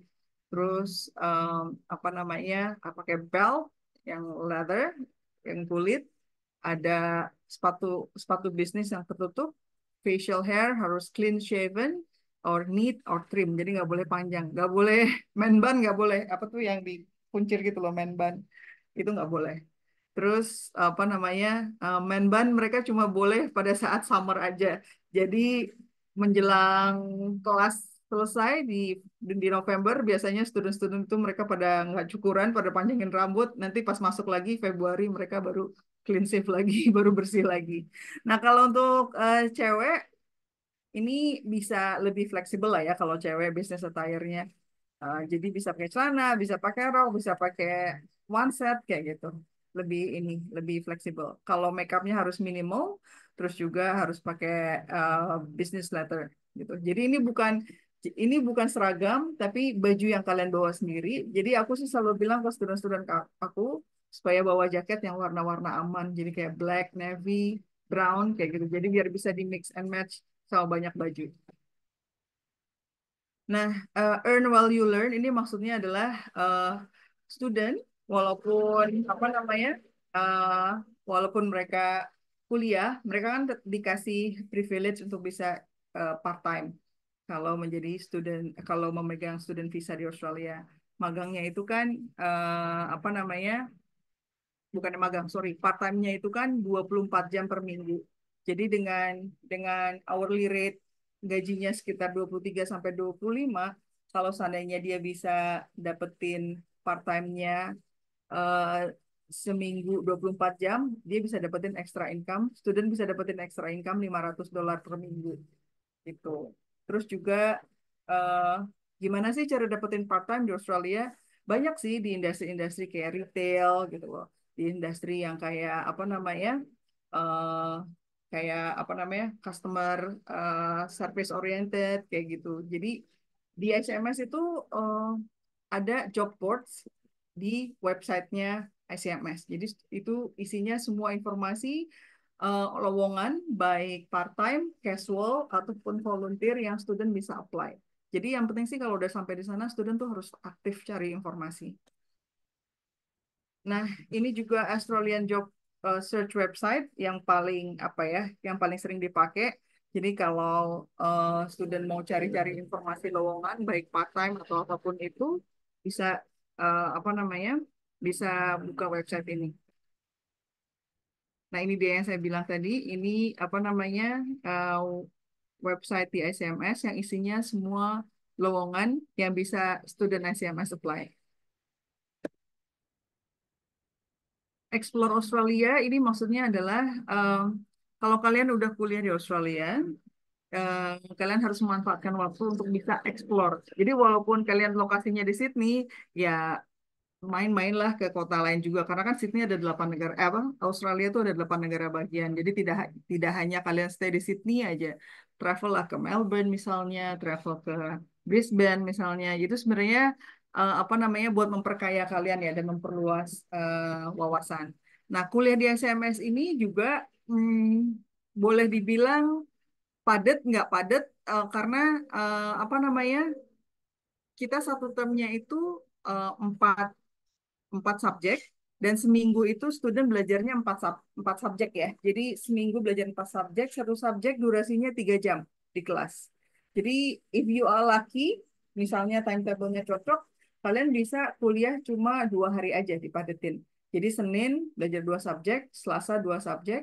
Speaker 2: terus um, apa namanya pakai belt yang leather yang kulit ada sepatu sepatu bisnis yang tertutup facial hair harus clean shaven or neat or trim. Jadi nggak boleh panjang, nggak boleh [LAUGHS] main ban, nggak boleh apa tuh yang dikuncir gitu loh main ban. Itu nggak boleh. Terus apa namanya eh, main ban mereka cuma boleh pada saat summer aja. Jadi menjelang kelas selesai di di November biasanya student-student itu mereka pada nggak cukuran, pada panjangin rambut. Nanti pas masuk lagi Februari mereka baru clean shave lagi, [LAUGHS] baru bersih lagi. Nah kalau untuk uh, cewek ini bisa lebih fleksibel lah ya kalau cewek bisnis attire-nya. Uh, jadi bisa pakai celana, bisa pakai rok, bisa pakai one set kayak gitu. Lebih ini, lebih fleksibel. Kalau makeupnya harus minimal, terus juga harus pakai uh, business letter gitu. Jadi ini bukan ini bukan seragam, tapi baju yang kalian bawa sendiri. Jadi aku sih selalu bilang ke student-student aku supaya bawa jaket yang warna-warna aman. Jadi kayak black, navy, brown kayak gitu. Jadi biar bisa di mix and match sama banyak baju. Nah, uh, earn while you learn ini maksudnya adalah uh, student walaupun apa namanya uh, walaupun mereka kuliah mereka kan dikasih privilege untuk bisa uh, part time kalau menjadi student kalau memegang student visa di Australia magangnya itu kan uh, apa namanya bukan magang sorry part time-nya itu kan 24 jam per minggu jadi dengan dengan hourly rate gajinya sekitar 23 sampai 25, kalau seandainya dia bisa dapetin part-time-nya uh, seminggu 24 jam, dia bisa dapetin extra income, student bisa dapetin extra income 500 dolar per minggu. Gitu. Terus juga uh, gimana sih cara dapetin part-time di Australia? Banyak sih di industri-industri kayak retail gitu loh. Di industri yang kayak apa namanya? Uh, kayak apa namanya customer uh, service oriented kayak gitu. Jadi di ICMS itu uh, ada job boards di websitenya ICMS. Jadi itu isinya semua informasi uh, lowongan baik part time, casual ataupun volunteer yang student bisa apply. Jadi yang penting sih kalau udah sampai di sana student tuh harus aktif cari informasi. Nah, ini juga Australian Job uh, search website yang paling apa ya, yang paling sering dipakai. Jadi kalau uh, student mau cari-cari informasi lowongan baik part time atau apapun itu bisa uh, apa namanya? bisa buka website ini. Nah, ini dia yang saya bilang tadi, ini apa namanya? Uh, website di SMS yang isinya semua lowongan yang bisa student ICMS apply. Explore Australia ini maksudnya adalah um, kalau kalian udah kuliah di Australia, um, kalian harus memanfaatkan waktu untuk bisa explore. Jadi walaupun kalian lokasinya di Sydney, ya main-mainlah ke kota lain juga karena kan Sydney ada delapan negara eh, apa Australia itu ada delapan negara bagian jadi tidak tidak hanya kalian stay di Sydney aja travel lah ke Melbourne misalnya travel ke Brisbane misalnya itu sebenarnya uh, apa namanya buat memperkaya kalian ya dan memperluas uh, wawasan. Nah, kuliah di SMS ini juga hmm, boleh dibilang padat nggak padat uh, karena uh, apa namanya kita satu termnya itu uh, empat empat subjek dan seminggu itu student belajarnya empat sub, empat subjek ya. Jadi seminggu belajar empat subjek, satu subjek durasinya tiga jam di kelas. Jadi if you are lucky, misalnya timetable-nya cocok, kalian bisa kuliah cuma dua hari aja dipadetin. Jadi Senin belajar dua subjek, Selasa dua subjek,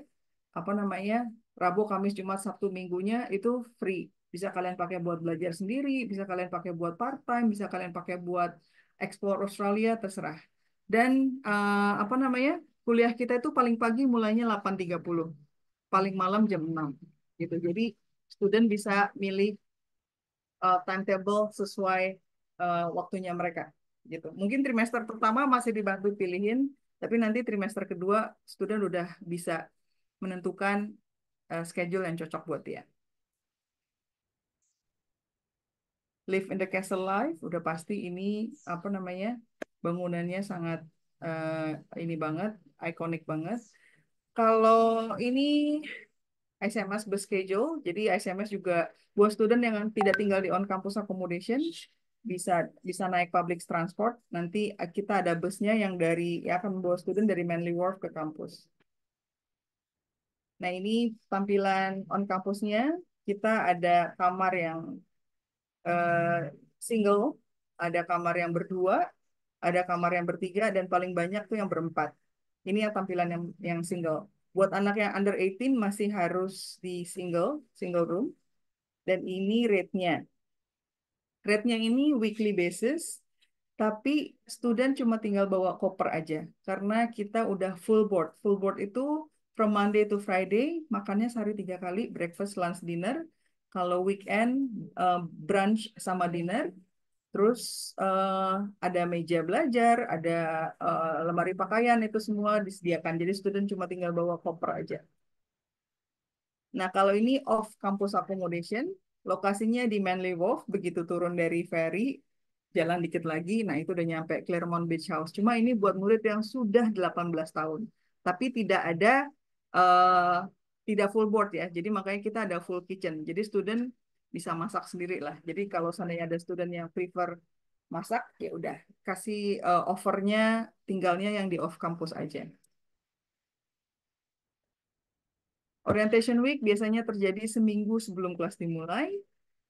Speaker 2: apa namanya, Rabu, Kamis, Jumat, Sabtu, Minggunya itu free. Bisa kalian pakai buat belajar sendiri, bisa kalian pakai buat part-time, bisa kalian pakai buat explore Australia, terserah. Dan uh, apa namanya, kuliah kita itu paling pagi mulainya 8.30, paling malam jam 6. Gitu. Jadi student bisa milih uh, timetable sesuai uh, waktunya mereka gitu. Mungkin trimester pertama masih dibantu pilihin, tapi nanti trimester kedua student udah bisa menentukan uh, schedule yang cocok buat dia. Live in the Castle Life udah pasti ini apa namanya bangunannya sangat uh, ini banget, ikonik banget. Kalau ini SMS berschedule, jadi SMS juga buat student yang tidak tinggal di on campus accommodation bisa bisa naik public transport. Nanti kita ada busnya yang dari ya akan membawa student dari Manly Wharf ke kampus. Nah ini tampilan on kampusnya. Kita ada kamar yang uh, single, ada kamar yang berdua, ada kamar yang bertiga, dan paling banyak tuh yang berempat. Ini ya tampilan yang yang single. Buat anak yang under 18 masih harus di single, single room. Dan ini rate-nya Grade-nya ini weekly basis, tapi student cuma tinggal bawa koper aja karena kita udah full board. Full board itu from Monday to Friday, makannya sehari tiga kali, breakfast, lunch, dinner. Kalau weekend, uh, brunch sama dinner. Terus uh, ada meja belajar, ada uh, lemari pakaian, itu semua disediakan. Jadi student cuma tinggal bawa koper aja. Nah, kalau ini off campus accommodation, Lokasinya di Manly Wharf, begitu turun dari ferry, jalan dikit lagi, nah itu udah nyampe Claremont Beach House. Cuma ini buat murid yang sudah 18 tahun. Tapi tidak ada, uh, tidak full board ya. Jadi makanya kita ada full kitchen. Jadi student bisa masak sendiri lah. Jadi kalau seandainya ada student yang prefer masak, ya udah kasih uh, offernya tinggalnya yang di off campus aja. Orientation Week biasanya terjadi seminggu sebelum kelas dimulai,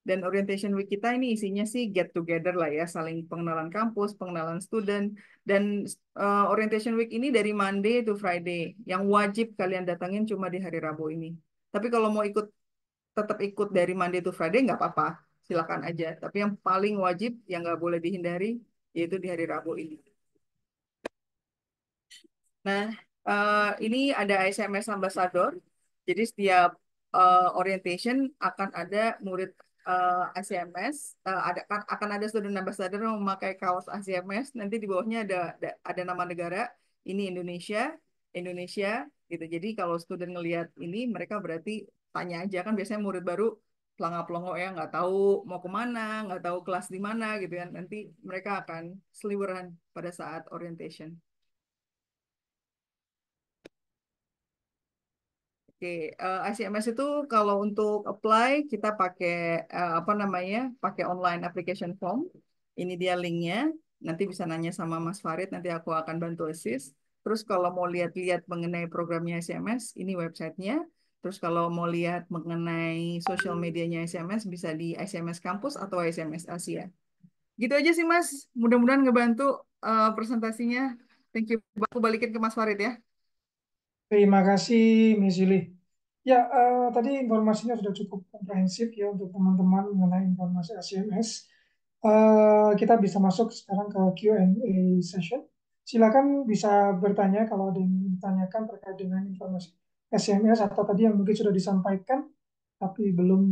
Speaker 2: dan orientation week kita ini isinya sih get together lah ya, saling pengenalan kampus, pengenalan student, dan uh, orientation week ini dari Monday to Friday. Yang wajib kalian datangin cuma di hari Rabu ini. Tapi kalau mau ikut, tetap ikut dari Monday to Friday nggak apa-apa, silakan aja. Tapi yang paling wajib, yang nggak boleh dihindari, yaitu di hari Rabu ini. Nah, uh, ini ada SMS Ambassador jadi setiap uh, orientation akan ada murid uh, eh, ACMS, uh, eh, ada kan, akan ada student ambassador yang memakai kaos ACMS. Nanti di bawahnya ada ada, nama negara. Ini Indonesia, Indonesia gitu. Jadi kalau student ngelihat ini, mereka berarti tanya aja kan biasanya murid baru pelangga pelongo oh ya nggak tahu mau kemana, nggak tahu kelas di mana gitu kan. Nanti mereka akan seliweran pada saat orientation. Oke, uh, eh, ICMS itu kalau untuk apply kita pakai uh, apa namanya? Pakai online application form. Ini dia linknya. Nanti bisa nanya sama Mas Farid. Nanti aku akan bantu assist. Terus kalau mau lihat-lihat mengenai programnya ICMS, ini websitenya. Terus kalau mau lihat mengenai social medianya ICMS, bisa di ICMS Kampus atau ICMS Asia. Gitu aja sih Mas. Mudah-mudahan ngebantu uh, presentasinya. Thank you. Aku balikin ke Mas Farid ya.
Speaker 1: Terima kasih, Miss Yuli. Ya, uh, tadi informasinya sudah cukup komprehensif ya untuk teman-teman mengenai informasi ACMS. Uh, eh, kita bisa masuk sekarang ke Q&A session. Silakan bisa bertanya kalau ada yang ditanyakan terkait dengan informasi ACMS atau tadi yang mungkin sudah disampaikan tapi belum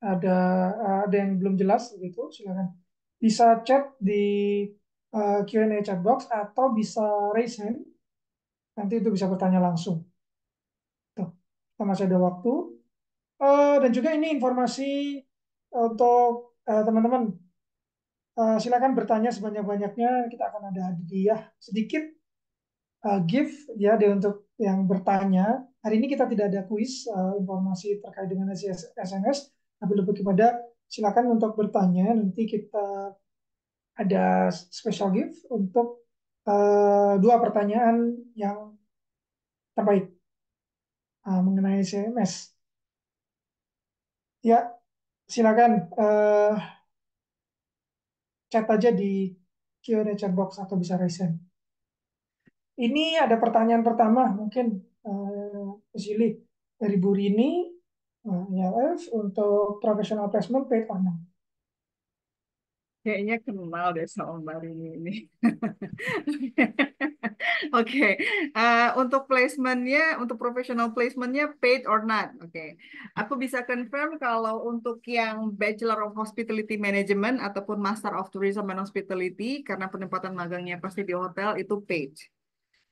Speaker 1: ada eh, ada yang belum jelas gitu. Silakan bisa chat di uh, Q&A chat box atau bisa raise hand Nanti itu bisa bertanya langsung. Tuh, kita saya ada waktu. Uh, dan juga ini informasi untuk eh, teman-teman. Uh, uh, silakan bertanya sebanyak-banyaknya. Kita akan ada hadiah sedikit uh, gift ya deh untuk yang bertanya. Hari ini kita tidak ada kuis uh, informasi terkait dengan SNS, tapi lebih kepada silakan untuk bertanya. Nanti kita ada special gift untuk uh, dua pertanyaan yang terbaik uh, mengenai CMS. Ya, silakan uh, chat aja di Q&A chat box atau bisa resen. Ini ada pertanyaan pertama mungkin uh, eh, Zili dari Burini, uh, YLF untuk
Speaker 2: professional placement paid or Kayaknya kenal deh sama Mbak Rini ini. [LAUGHS] Oke, okay. uh, eh, untuk placementnya, untuk professional placementnya paid or not. Oke, okay. aku bisa confirm kalau untuk yang Bachelor of Hospitality Management ataupun Master of Tourism and Hospitality karena penempatan magangnya pasti di hotel itu paid.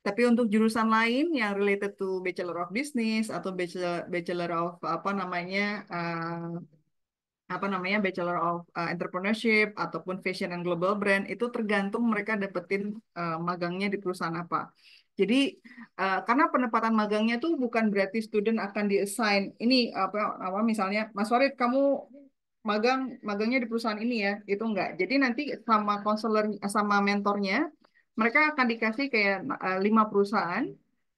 Speaker 2: Tapi untuk jurusan lain yang related to Bachelor of Business atau Bachelor Bachelor of apa namanya uh, apa namanya Bachelor of uh, Entrepreneurship ataupun Fashion and Global Brand itu tergantung mereka dapetin uh, magangnya di perusahaan apa. Jadi uh, karena penempatan magangnya tuh bukan berarti student akan diassign ini apa apa misalnya Mas Farid kamu magang magangnya di perusahaan ini ya itu enggak. Jadi nanti sama konselor sama mentornya mereka akan dikasih kayak uh, lima perusahaan.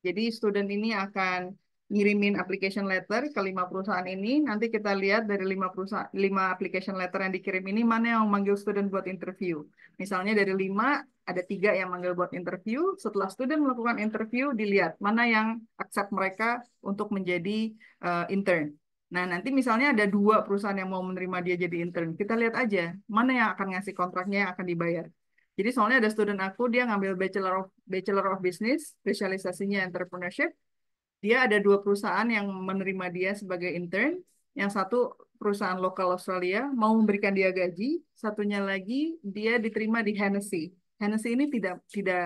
Speaker 2: Jadi student ini akan ngirimin application letter ke lima perusahaan ini. Nanti kita lihat dari lima perusahaan, lima application letter yang dikirim ini mana yang manggil student buat interview. Misalnya dari lima ada tiga yang manggil buat interview. Setelah student melakukan interview, dilihat mana yang accept mereka untuk menjadi uh, intern. Nah nanti misalnya ada dua perusahaan yang mau menerima dia jadi intern. Kita lihat aja mana yang akan ngasih kontraknya yang akan dibayar. Jadi soalnya ada student aku dia ngambil bachelor of bachelor of business, spesialisasinya entrepreneurship dia ada dua perusahaan yang menerima dia sebagai intern. Yang satu perusahaan lokal Australia mau memberikan dia gaji, satunya lagi dia diterima di Hennessy. Hennessy ini tidak tidak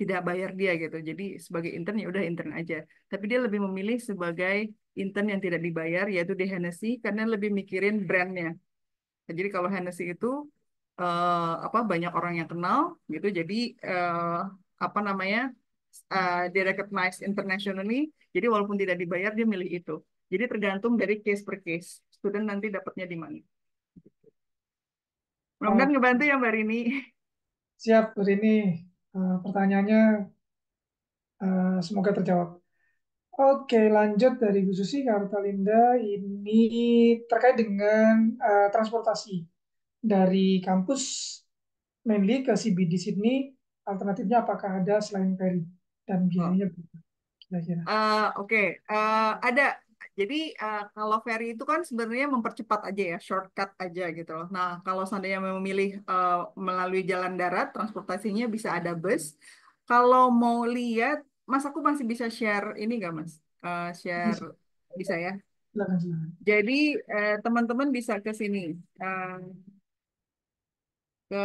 Speaker 2: tidak bayar dia gitu. Jadi sebagai intern ya udah intern aja. Tapi dia lebih memilih sebagai intern yang tidak dibayar yaitu di Hennessy karena lebih mikirin brandnya. Jadi kalau Hennessy itu uh, apa banyak orang yang kenal gitu. Jadi uh, apa namanya uh, di recognize internationally. Jadi walaupun tidak dibayar dia milih itu. Jadi tergantung dari case per case. Student nanti dapatnya di mana. Mudah-mudahan oh. ngebantu ya Mbak Rini.
Speaker 1: Siap, mbak Rini. Uh, pertanyaannya uh, semoga terjawab. Oke, lanjut dari Bu Susi Linda. Ini terkait dengan uh, transportasi dari kampus mainly ke CBD Sydney. Alternatifnya apakah ada selain ferry? dan oh. biayanya berapa Uh,
Speaker 2: eh, Oke, okay. uh, eh, ada. Jadi uh, kalau ferry itu kan sebenarnya mempercepat aja ya, shortcut aja gitu loh. Nah kalau seandainya memilih uh, melalui jalan darat, transportasinya bisa ada bus. Kalau mau lihat, mas aku masih bisa share ini gak mas? Uh, share bisa, ya? Jadi teman-teman uh, bisa ke sini. Uh, ke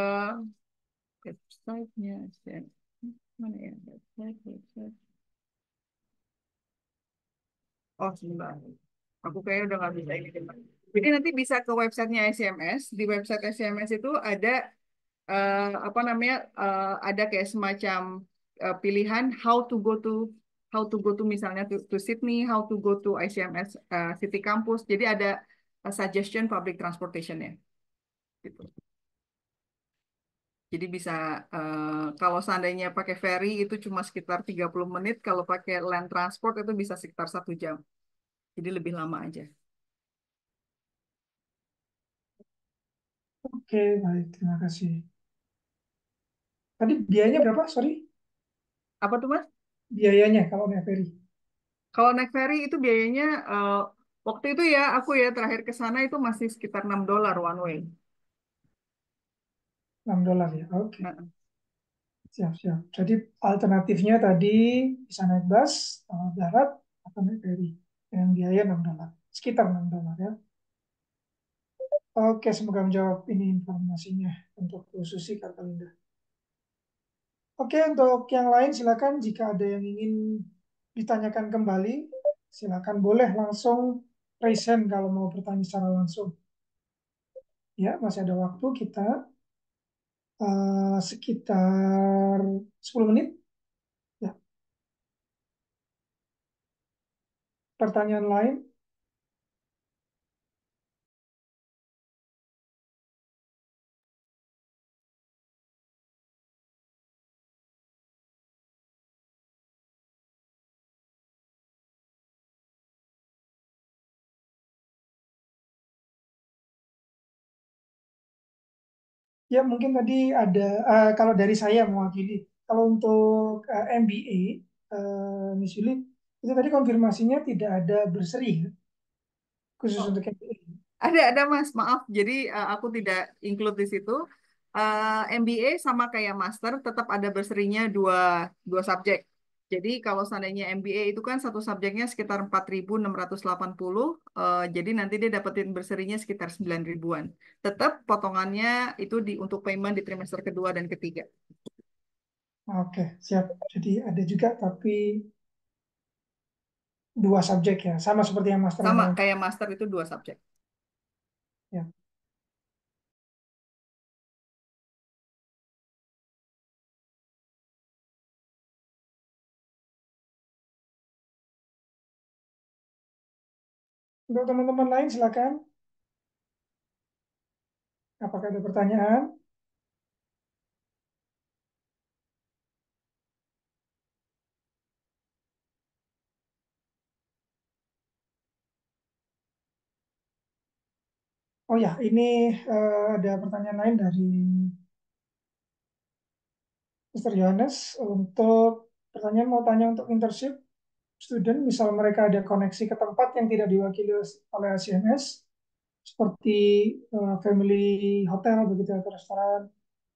Speaker 2: websitenya share. Mana ya? Oh, sebentar. Aku kayaknya udah nggak bisa ini. Jadi nanti bisa ke websitenya SMS. Di website SMS itu ada uh, apa namanya? Uh, ada kayak semacam uh, pilihan how to go to how to go to misalnya to, to Sydney, how to go to ICMS uh, City Campus. Jadi ada suggestion public transportation ya. Gitu. Jadi bisa uh, kalau seandainya pakai ferry itu cuma sekitar 30 menit, kalau pakai land transport itu bisa sekitar satu jam. Jadi lebih lama aja.
Speaker 1: Oke, baik. Terima kasih.
Speaker 2: Tadi biayanya berapa? Sorry. Apa tuh, Mas? Biayanya kalau naik ferry. Kalau naik ferry itu biayanya uh, waktu itu ya aku ya terakhir ke sana itu masih sekitar 6 dolar one way.
Speaker 1: 6 dolar ya. Oke. Okay. Siap, siap. Jadi alternatifnya tadi bisa naik bus, uh, darat, atau naik ferry. Dengan biaya 6 dolar. Sekitar 6 dolar ya. Oke, semoga menjawab ini informasinya untuk Bu Susi Kartalinda. Oke, untuk yang lain silakan jika ada yang ingin ditanyakan kembali, silakan boleh langsung present kalau mau bertanya secara langsung. Ya, masih ada waktu kita Eh, sekitar 10 menit. Ya. Pertanyaan lain? Ya mungkin tadi ada uh, kalau dari saya mewakili. Kalau untuk uh, eh, MBA, uh, eh, Miss Yuli, itu tadi konfirmasinya tidak ada berseri ya? khusus oh. untuk MBA.
Speaker 2: Ada ada Mas, maaf. Jadi uh, aku tidak include di situ. Uh, MBA sama kayak master tetap ada berserinya dua dua subjek. Jadi kalau seandainya MBA itu kan satu subjeknya sekitar 4.680, uh, eh, jadi nanti dia dapetin berserinya sekitar 9 ribuan. Tetap potongannya itu di untuk payment di trimester kedua dan ketiga.
Speaker 1: Oke, siap. Jadi ada juga tapi dua subjek ya, sama seperti yang master. Sama,
Speaker 2: kayak master itu dua subjek.
Speaker 1: Untuk teman-teman lain silakan. Apakah ada pertanyaan? Oh ya, ini uh, ada pertanyaan lain dari Mr. Yohanes untuk pertanyaan mau tanya untuk internship student, misal mereka ada koneksi ke tempat yang tidak diwakili oleh ACMS, seperti eh, family hotel begitu atau restoran,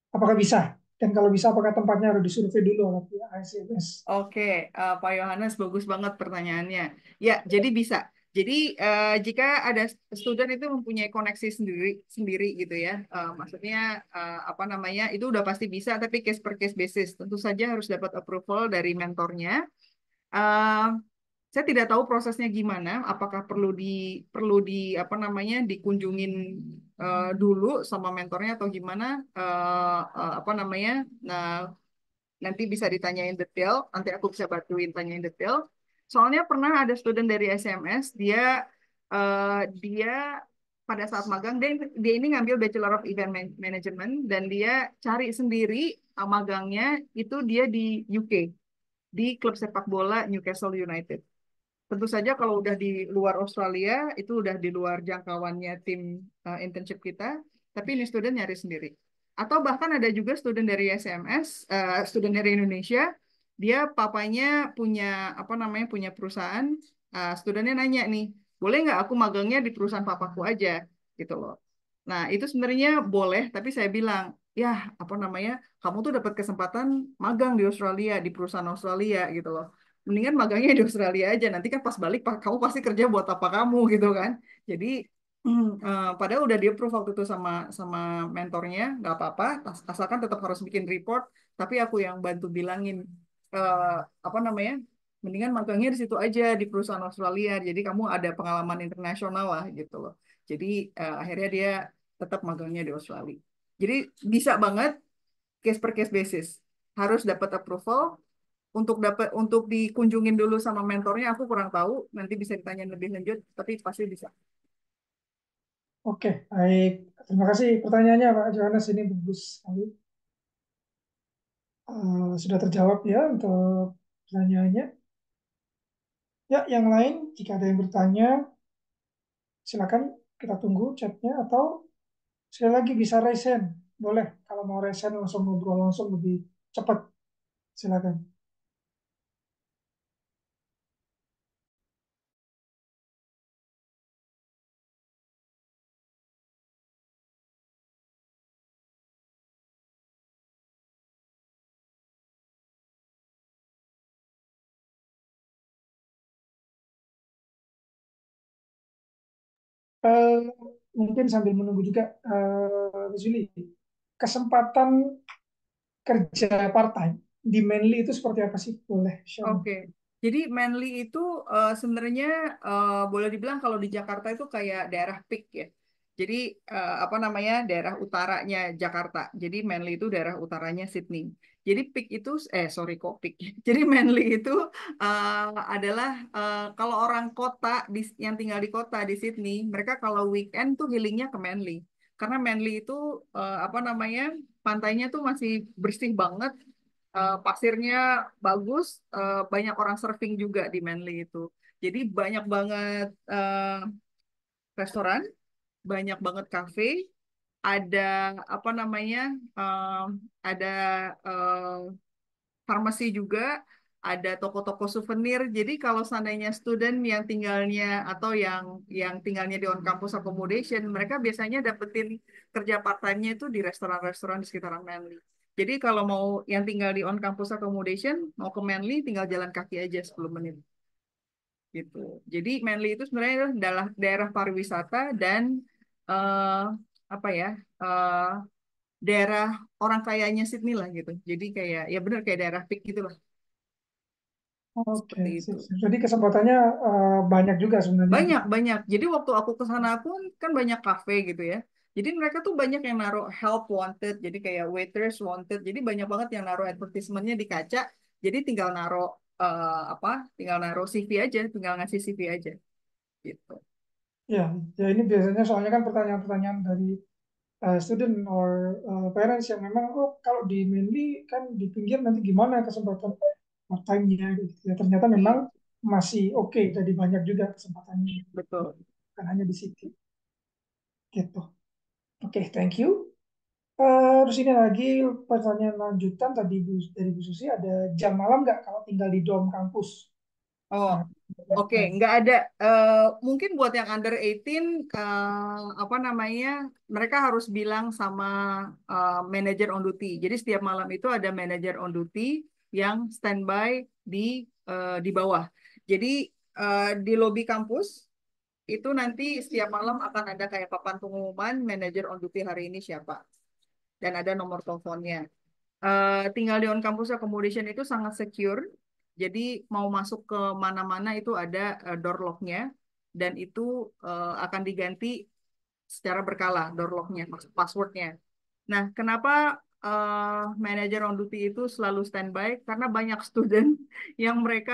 Speaker 1: apakah bisa? Dan kalau bisa, apakah tempatnya harus disurvey dulu oleh
Speaker 2: pihak ACMS? Oke, okay. uh, eh, Pak Yohanes, bagus banget pertanyaannya. Ya, jadi bisa. Jadi uh, jika ada student itu mempunyai koneksi sendiri sendiri gitu ya, uh, maksudnya uh, apa namanya itu udah pasti bisa, tapi case per case basis. Tentu saja harus dapat approval dari mentornya Eh, saya tidak tahu prosesnya gimana, apakah perlu di perlu di apa namanya dikunjungin uh, dulu sama mentornya atau gimana uh, uh, apa namanya. Nah, nanti bisa ditanyain detail, nanti aku bisa bantuin tanyain detail. Soalnya pernah ada student dari SMS, dia uh, dia pada saat magang dia, dia ini ngambil Bachelor of Event Management dan dia cari sendiri magangnya itu dia di UK di klub sepak bola Newcastle United. Tentu saja kalau udah di luar Australia itu udah di luar jangkauannya tim uh, internship kita, tapi ini student nyari sendiri. Atau bahkan ada juga student dari SMS, uh, eh, student dari Indonesia, dia papanya punya apa namanya punya perusahaan, uh, studentnya nanya nih, boleh nggak aku magangnya di perusahaan papaku aja gitu loh. Nah, itu sebenarnya boleh, tapi saya bilang ya apa namanya kamu tuh dapat kesempatan magang di Australia di perusahaan Australia gitu loh mendingan magangnya di Australia aja nanti kan pas balik kamu pasti kerja buat apa kamu gitu kan jadi Uh, [CLEARS THROAT] padahal udah di approve waktu itu sama sama mentornya nggak apa-apa asalkan tetap harus bikin report tapi aku yang bantu bilangin uh, apa namanya mendingan magangnya di situ aja di perusahaan Australia jadi kamu ada pengalaman internasional lah gitu loh jadi uh, akhirnya dia tetap magangnya di Australia jadi bisa banget case per case basis. Harus dapat approval untuk dapat untuk dikunjungin dulu sama mentornya aku kurang tahu, nanti bisa ditanya lebih lanjut tapi pasti bisa.
Speaker 1: Oke, okay, baik. Terima kasih pertanyaannya Pak Johannes ini bagus sekali. Uh, sudah terjawab ya untuk pertanyaannya. Ya, yang lain jika ada yang bertanya silakan kita tunggu chatnya atau Sekali lagi bisa resen Boleh. Kalau mau resen langsung ngobrol langsung lebih cepat. Silakan. Uh, mungkin sambil menunggu juga uh, eh, Zuli, kesempatan kerja part-time di Manly itu seperti apa sih? Boleh, Oke.
Speaker 2: Okay. Jadi Manly itu uh, sebenarnya uh, boleh dibilang kalau di Jakarta itu kayak daerah peak ya. Jadi uh, apa namanya daerah utaranya Jakarta. Jadi Manly itu daerah utaranya Sydney. Jadi peak itu eh sorry kok peak. [LAUGHS] Jadi Manly itu uh, adalah uh, kalau orang kota di, yang tinggal di kota di Sydney, mereka kalau weekend tuh healingnya ke Manly. Karena Manly itu uh, apa namanya pantainya tuh masih bersih banget, uh, pasirnya bagus, uh, banyak orang surfing juga di Manly itu. Jadi banyak banget uh, restoran banyak banget kafe, ada apa namanya, uh, ada uh, farmasi juga, ada toko-toko souvenir. Jadi kalau seandainya student yang tinggalnya atau yang yang tinggalnya di on campus accommodation, mereka biasanya dapetin kerja partainya itu di restoran-restoran di sekitaran Manly. Jadi kalau mau yang tinggal di on campus accommodation, mau ke Manly tinggal jalan kaki aja 10 menit. Gitu. Jadi Manly itu sebenarnya adalah daerah pariwisata dan uh, apa ya uh, daerah orang kayanya Sydney lah gitu. Jadi kayak ya benar kayak daerah peak gitu lah.
Speaker 1: Oke, jadi kesempatannya uh, banyak juga sebenarnya. Banyak,
Speaker 2: banyak. Jadi waktu aku ke sana pun kan banyak kafe gitu ya. Jadi mereka tuh banyak yang naruh help wanted, jadi kayak waiters wanted. Jadi banyak banget yang naruh advertisementnya di kaca. Jadi tinggal naruh uh, apa? Tinggal naruh CV aja, tinggal ngasih CV aja. Gitu.
Speaker 1: Ya, ya ini biasanya soalnya kan pertanyaan-pertanyaan dari uh, student or uh, parents yang memang oh kalau di mainly kan di pinggir nanti gimana kesempatan part time-nya gitu. Ya ternyata memang masih oke okay, jadi banyak juga kesempatannya. Betul. Bukan hanya di situ. Gitu. Oke, okay, thank you. Uh, terus ini lagi pertanyaan lanjutan tadi dari Bu Susi ada jam malam nggak kalau tinggal di dorm kampus? Oh,
Speaker 2: Oke, okay, nggak ada. Uh, mungkin buat yang under 18, uh, eh, apa namanya, mereka harus bilang sama uh, eh, manager on duty. Jadi setiap malam itu ada manager on duty yang standby di uh, di bawah. Jadi uh, di lobi kampus itu nanti setiap malam akan ada kayak papan pengumuman manager on duty hari ini siapa dan ada nomor teleponnya. Uh, tinggal di on campus accommodation itu sangat secure jadi mau masuk ke mana-mana itu ada eh, door locknya dan itu eh, akan diganti secara berkala door locknya, nya password Nah, kenapa uh, eh, manager on duty itu selalu standby? Karena banyak student [LAUGHS] yang mereka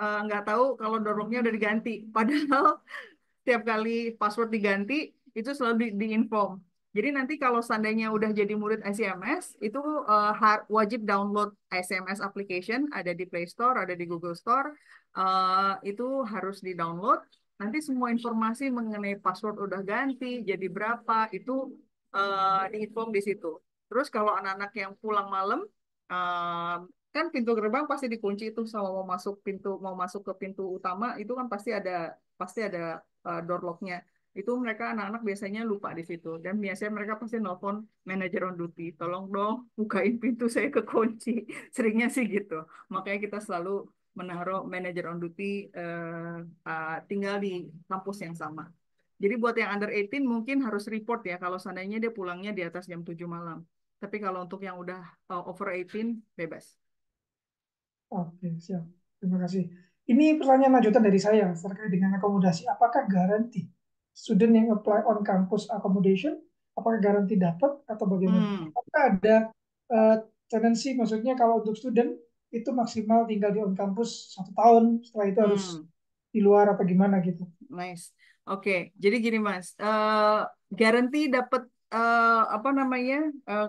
Speaker 2: uh, nggak tahu kalau door locknya udah diganti. Padahal [LAUGHS] tiap kali password diganti, itu selalu di, diinform jadi nanti kalau seandainya udah jadi murid ICMS, itu uh, wajib download ICMS application, ada di Play Store, ada di Google Store, uh, itu harus di-download. Nanti semua informasi mengenai password udah ganti, jadi berapa, itu uh, diinform di situ. Terus kalau anak-anak yang pulang malam, uh, kan pintu gerbang pasti dikunci itu sama mau masuk pintu mau masuk ke pintu utama itu kan pasti ada pasti ada uh, door locknya. nya itu mereka anak-anak biasanya lupa di situ dan biasanya mereka pasti nelfon manajer on duty tolong dong bukain pintu [LAUGHS] saya ke kunci seringnya sih gitu makanya kita selalu menaruh manajer on duty uh, uh, tinggal di kampus yang sama jadi buat yang under 18 mungkin harus report ya kalau seandainya dia pulangnya di atas jam 7 malam tapi kalau untuk yang udah uh, over 18 bebas
Speaker 1: oke siap terima kasih ini pertanyaan lanjutan dari saya terkait dengan akomodasi apakah garansi student yang apply on campus accommodation apakah garansi dapat atau bagaimana? Hmm. Apakah ada uh, tendensi maksudnya kalau untuk student itu maksimal tinggal di on campus satu tahun setelah itu harus hmm. di luar apa gimana gitu?
Speaker 2: Nice, oke. Okay. Jadi gini mas, uh, eh, garansi dapat uh, apa namanya uh,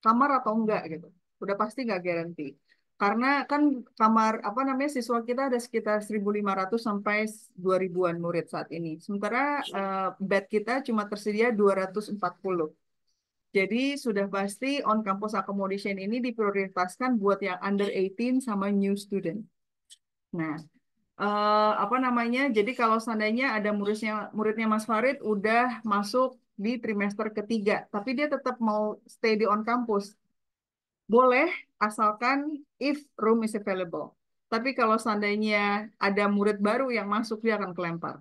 Speaker 2: kamar atau enggak gitu? Udah pasti nggak garansi. Karena kan kamar apa namanya siswa kita ada sekitar 1.500 sampai 2.000-an murid saat ini. Sementara uh, bed kita cuma tersedia 240. Jadi sudah pasti on campus accommodation ini diprioritaskan buat yang under 18 sama new student. Nah, uh, apa namanya? Jadi kalau seandainya ada muridnya muridnya Mas Farid udah masuk di trimester ketiga, tapi dia tetap mau stay di on campus. Boleh, asalkan if room is available. Tapi kalau seandainya ada murid baru yang masuk, dia akan kelempar.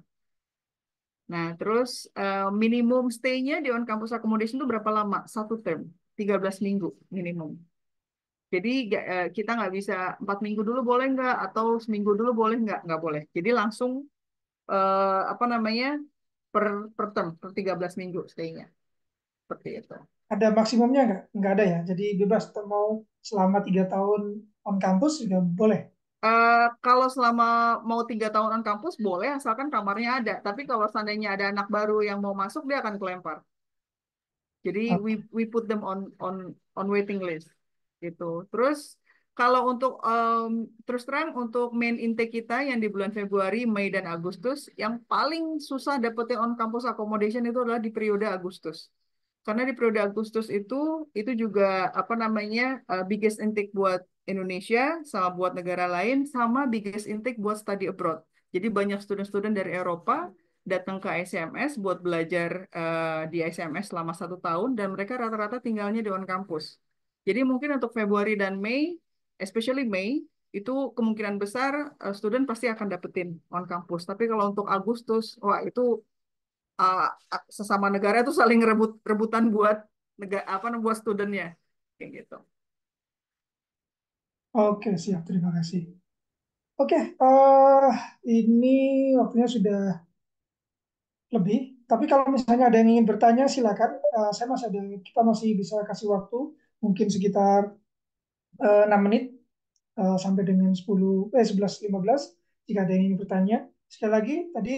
Speaker 2: Nah, terus uh, minimum stay-nya di on campus accommodation itu berapa lama? Satu term, 13 minggu minimum. Jadi uh, kita nggak bisa empat minggu dulu boleh nggak atau seminggu dulu boleh nggak? Nggak boleh. Jadi langsung uh, apa namanya per per term per 13 minggu stay-nya. Seperti itu
Speaker 1: ada maksimumnya nggak? Nggak ada ya. Jadi bebas mau selama tiga tahun on campus juga boleh.
Speaker 2: Uh, kalau selama mau tiga tahun on campus boleh asalkan kamarnya ada. Tapi kalau seandainya ada anak baru yang mau masuk dia akan kelempar. Jadi okay. we we put them on on on waiting list gitu. Terus kalau untuk um, terus terang untuk main intake kita yang di bulan Februari, Mei dan Agustus yang paling susah dapetin on campus accommodation itu adalah di periode Agustus. Karena di periode Agustus itu itu juga apa namanya uh, biggest intake buat Indonesia sama buat negara lain sama biggest intake buat study abroad. Jadi banyak student-student dari Eropa datang ke ICMS buat belajar uh, di ICMS selama satu tahun dan mereka rata-rata tinggalnya di on kampus. Jadi mungkin untuk Februari dan Mei, especially Mei, itu kemungkinan besar uh, student pasti akan dapetin on kampus. Tapi kalau untuk Agustus, wah itu uh, sesama negara itu saling rebut rebutan buat negara apa buat studentnya kayak gitu.
Speaker 1: Oke, siap. Terima kasih. Oke, uh, ini waktunya sudah lebih. Tapi kalau misalnya ada yang ingin bertanya, silakan. Uh, saya masih ada, kita masih bisa kasih waktu, mungkin sekitar uh, 6 menit uh, sampai dengan 10, eh 11, 15, jika ada yang ingin bertanya. Sekali lagi, tadi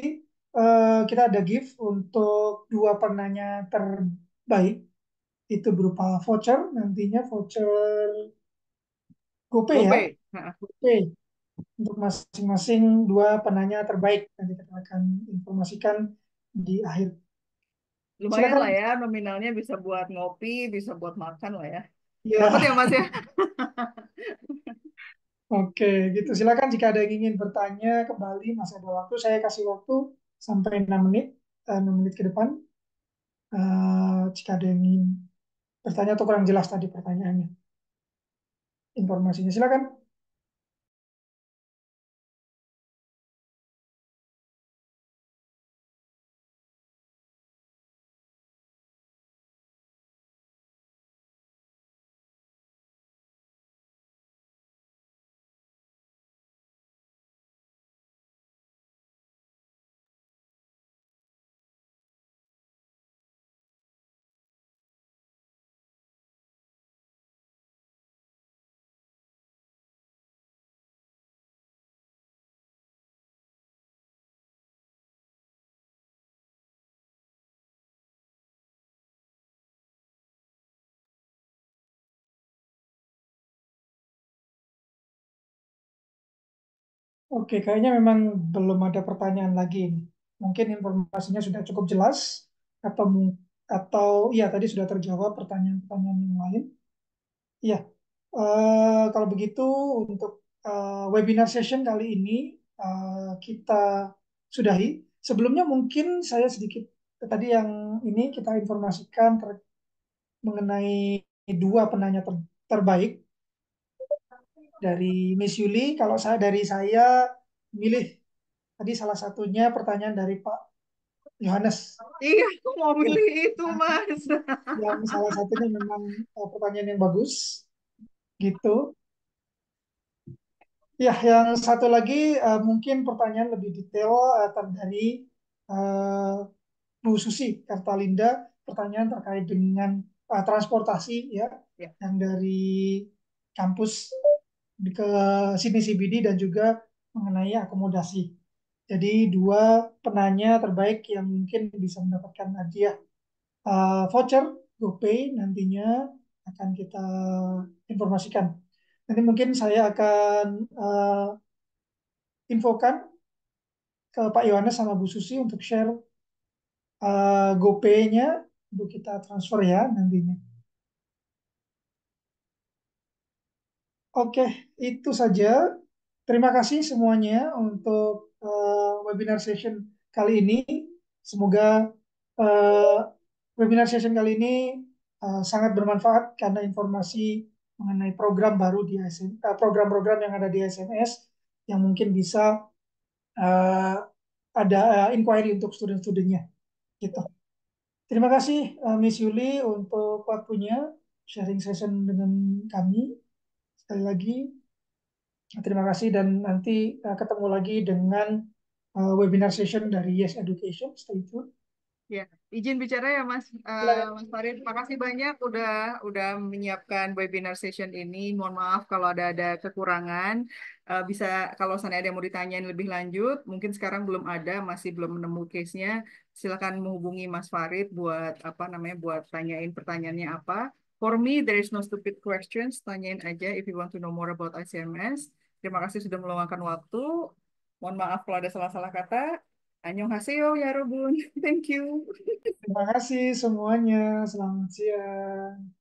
Speaker 1: Eh, kita ada gift untuk dua penanya terbaik itu berupa voucher nantinya voucher GoPay, ya GoPay untuk masing-masing dua penanya terbaik nanti kita akan informasikan di akhir
Speaker 2: lumayan Silakan. lah ya nominalnya bisa buat ngopi bisa buat makan lah ya, ya. dapat ya mas ya [LAUGHS]
Speaker 1: Oke, gitu. Silakan jika ada yang ingin bertanya kembali, masih ada waktu. Saya kasih waktu sampai 6 menit, uh, eh, 6 menit ke depan. Uh, jika ada yang ingin bertanya atau kurang jelas tadi pertanyaannya. Informasinya silakan. Oke, kayaknya memang belum ada pertanyaan lagi Mungkin informasinya sudah cukup jelas atau atau ya tadi sudah terjawab pertanyaan-pertanyaan yang lain. Iya. uh, kalau begitu untuk uh, webinar session kali ini uh, kita sudahi. Sebelumnya mungkin saya sedikit tadi yang ini kita informasikan mengenai dua penanya ter terbaik dari Miss Yuli. Kalau saya dari saya milih tadi salah satunya pertanyaan dari Pak Yohanes. Iya, aku mau milih itu, Mas. [LAUGHS] Yang salah satunya memang eh, pertanyaan yang bagus. Gitu. Ya, yang satu lagi uh, mungkin pertanyaan lebih detail uh, eh, dari uh, Bu Susi Kartalinda, pertanyaan terkait dengan uh, transportasi ya, ya, yang dari kampus ke sini CBD dan juga mengenai akomodasi. Jadi dua penanya terbaik yang mungkin bisa mendapatkan hadiah uh, voucher GoPay nantinya akan kita informasikan. Nanti mungkin saya akan uh, infokan ke Pak Yohanes sama Bu Susi untuk share uh, GoPay-nya untuk kita transfer ya nantinya. Oke, itu saja. Terima kasih semuanya untuk uh, webinar session kali ini. Semoga uh, webinar session kali ini uh, sangat bermanfaat karena informasi mengenai program baru di program-program yang ada di SMS yang mungkin bisa uh, ada uh, inquiry untuk student-studentnya. Gitu. Terima kasih uh, Miss Yuli untuk waktunya sharing session dengan kami sekali lagi terima kasih dan nanti eh, ketemu lagi dengan eh, webinar session dari Yes Education. Stay tune.
Speaker 2: Ya, izin bicara ya Mas uh, Mas Farid. terima kasih banyak udah udah menyiapkan webinar session ini. Mohon maaf kalau ada ada kekurangan. Uh, bisa kalau sana ada yang mau ditanyain lebih lanjut, mungkin sekarang belum ada, masih belum menemukan case-nya. Silakan menghubungi Mas Farid buat apa namanya buat tanyain pertanyaannya apa. For me, there is no stupid questions. Tanyain aja if you want to know more about ICMS. Terima kasih sudah meluangkan waktu. Mohon maaf kalau ada salah-salah kata. Annyeonghaseyo ya Robun. [LAUGHS] Thank you. Terima kasih
Speaker 1: semuanya. Selamat siang.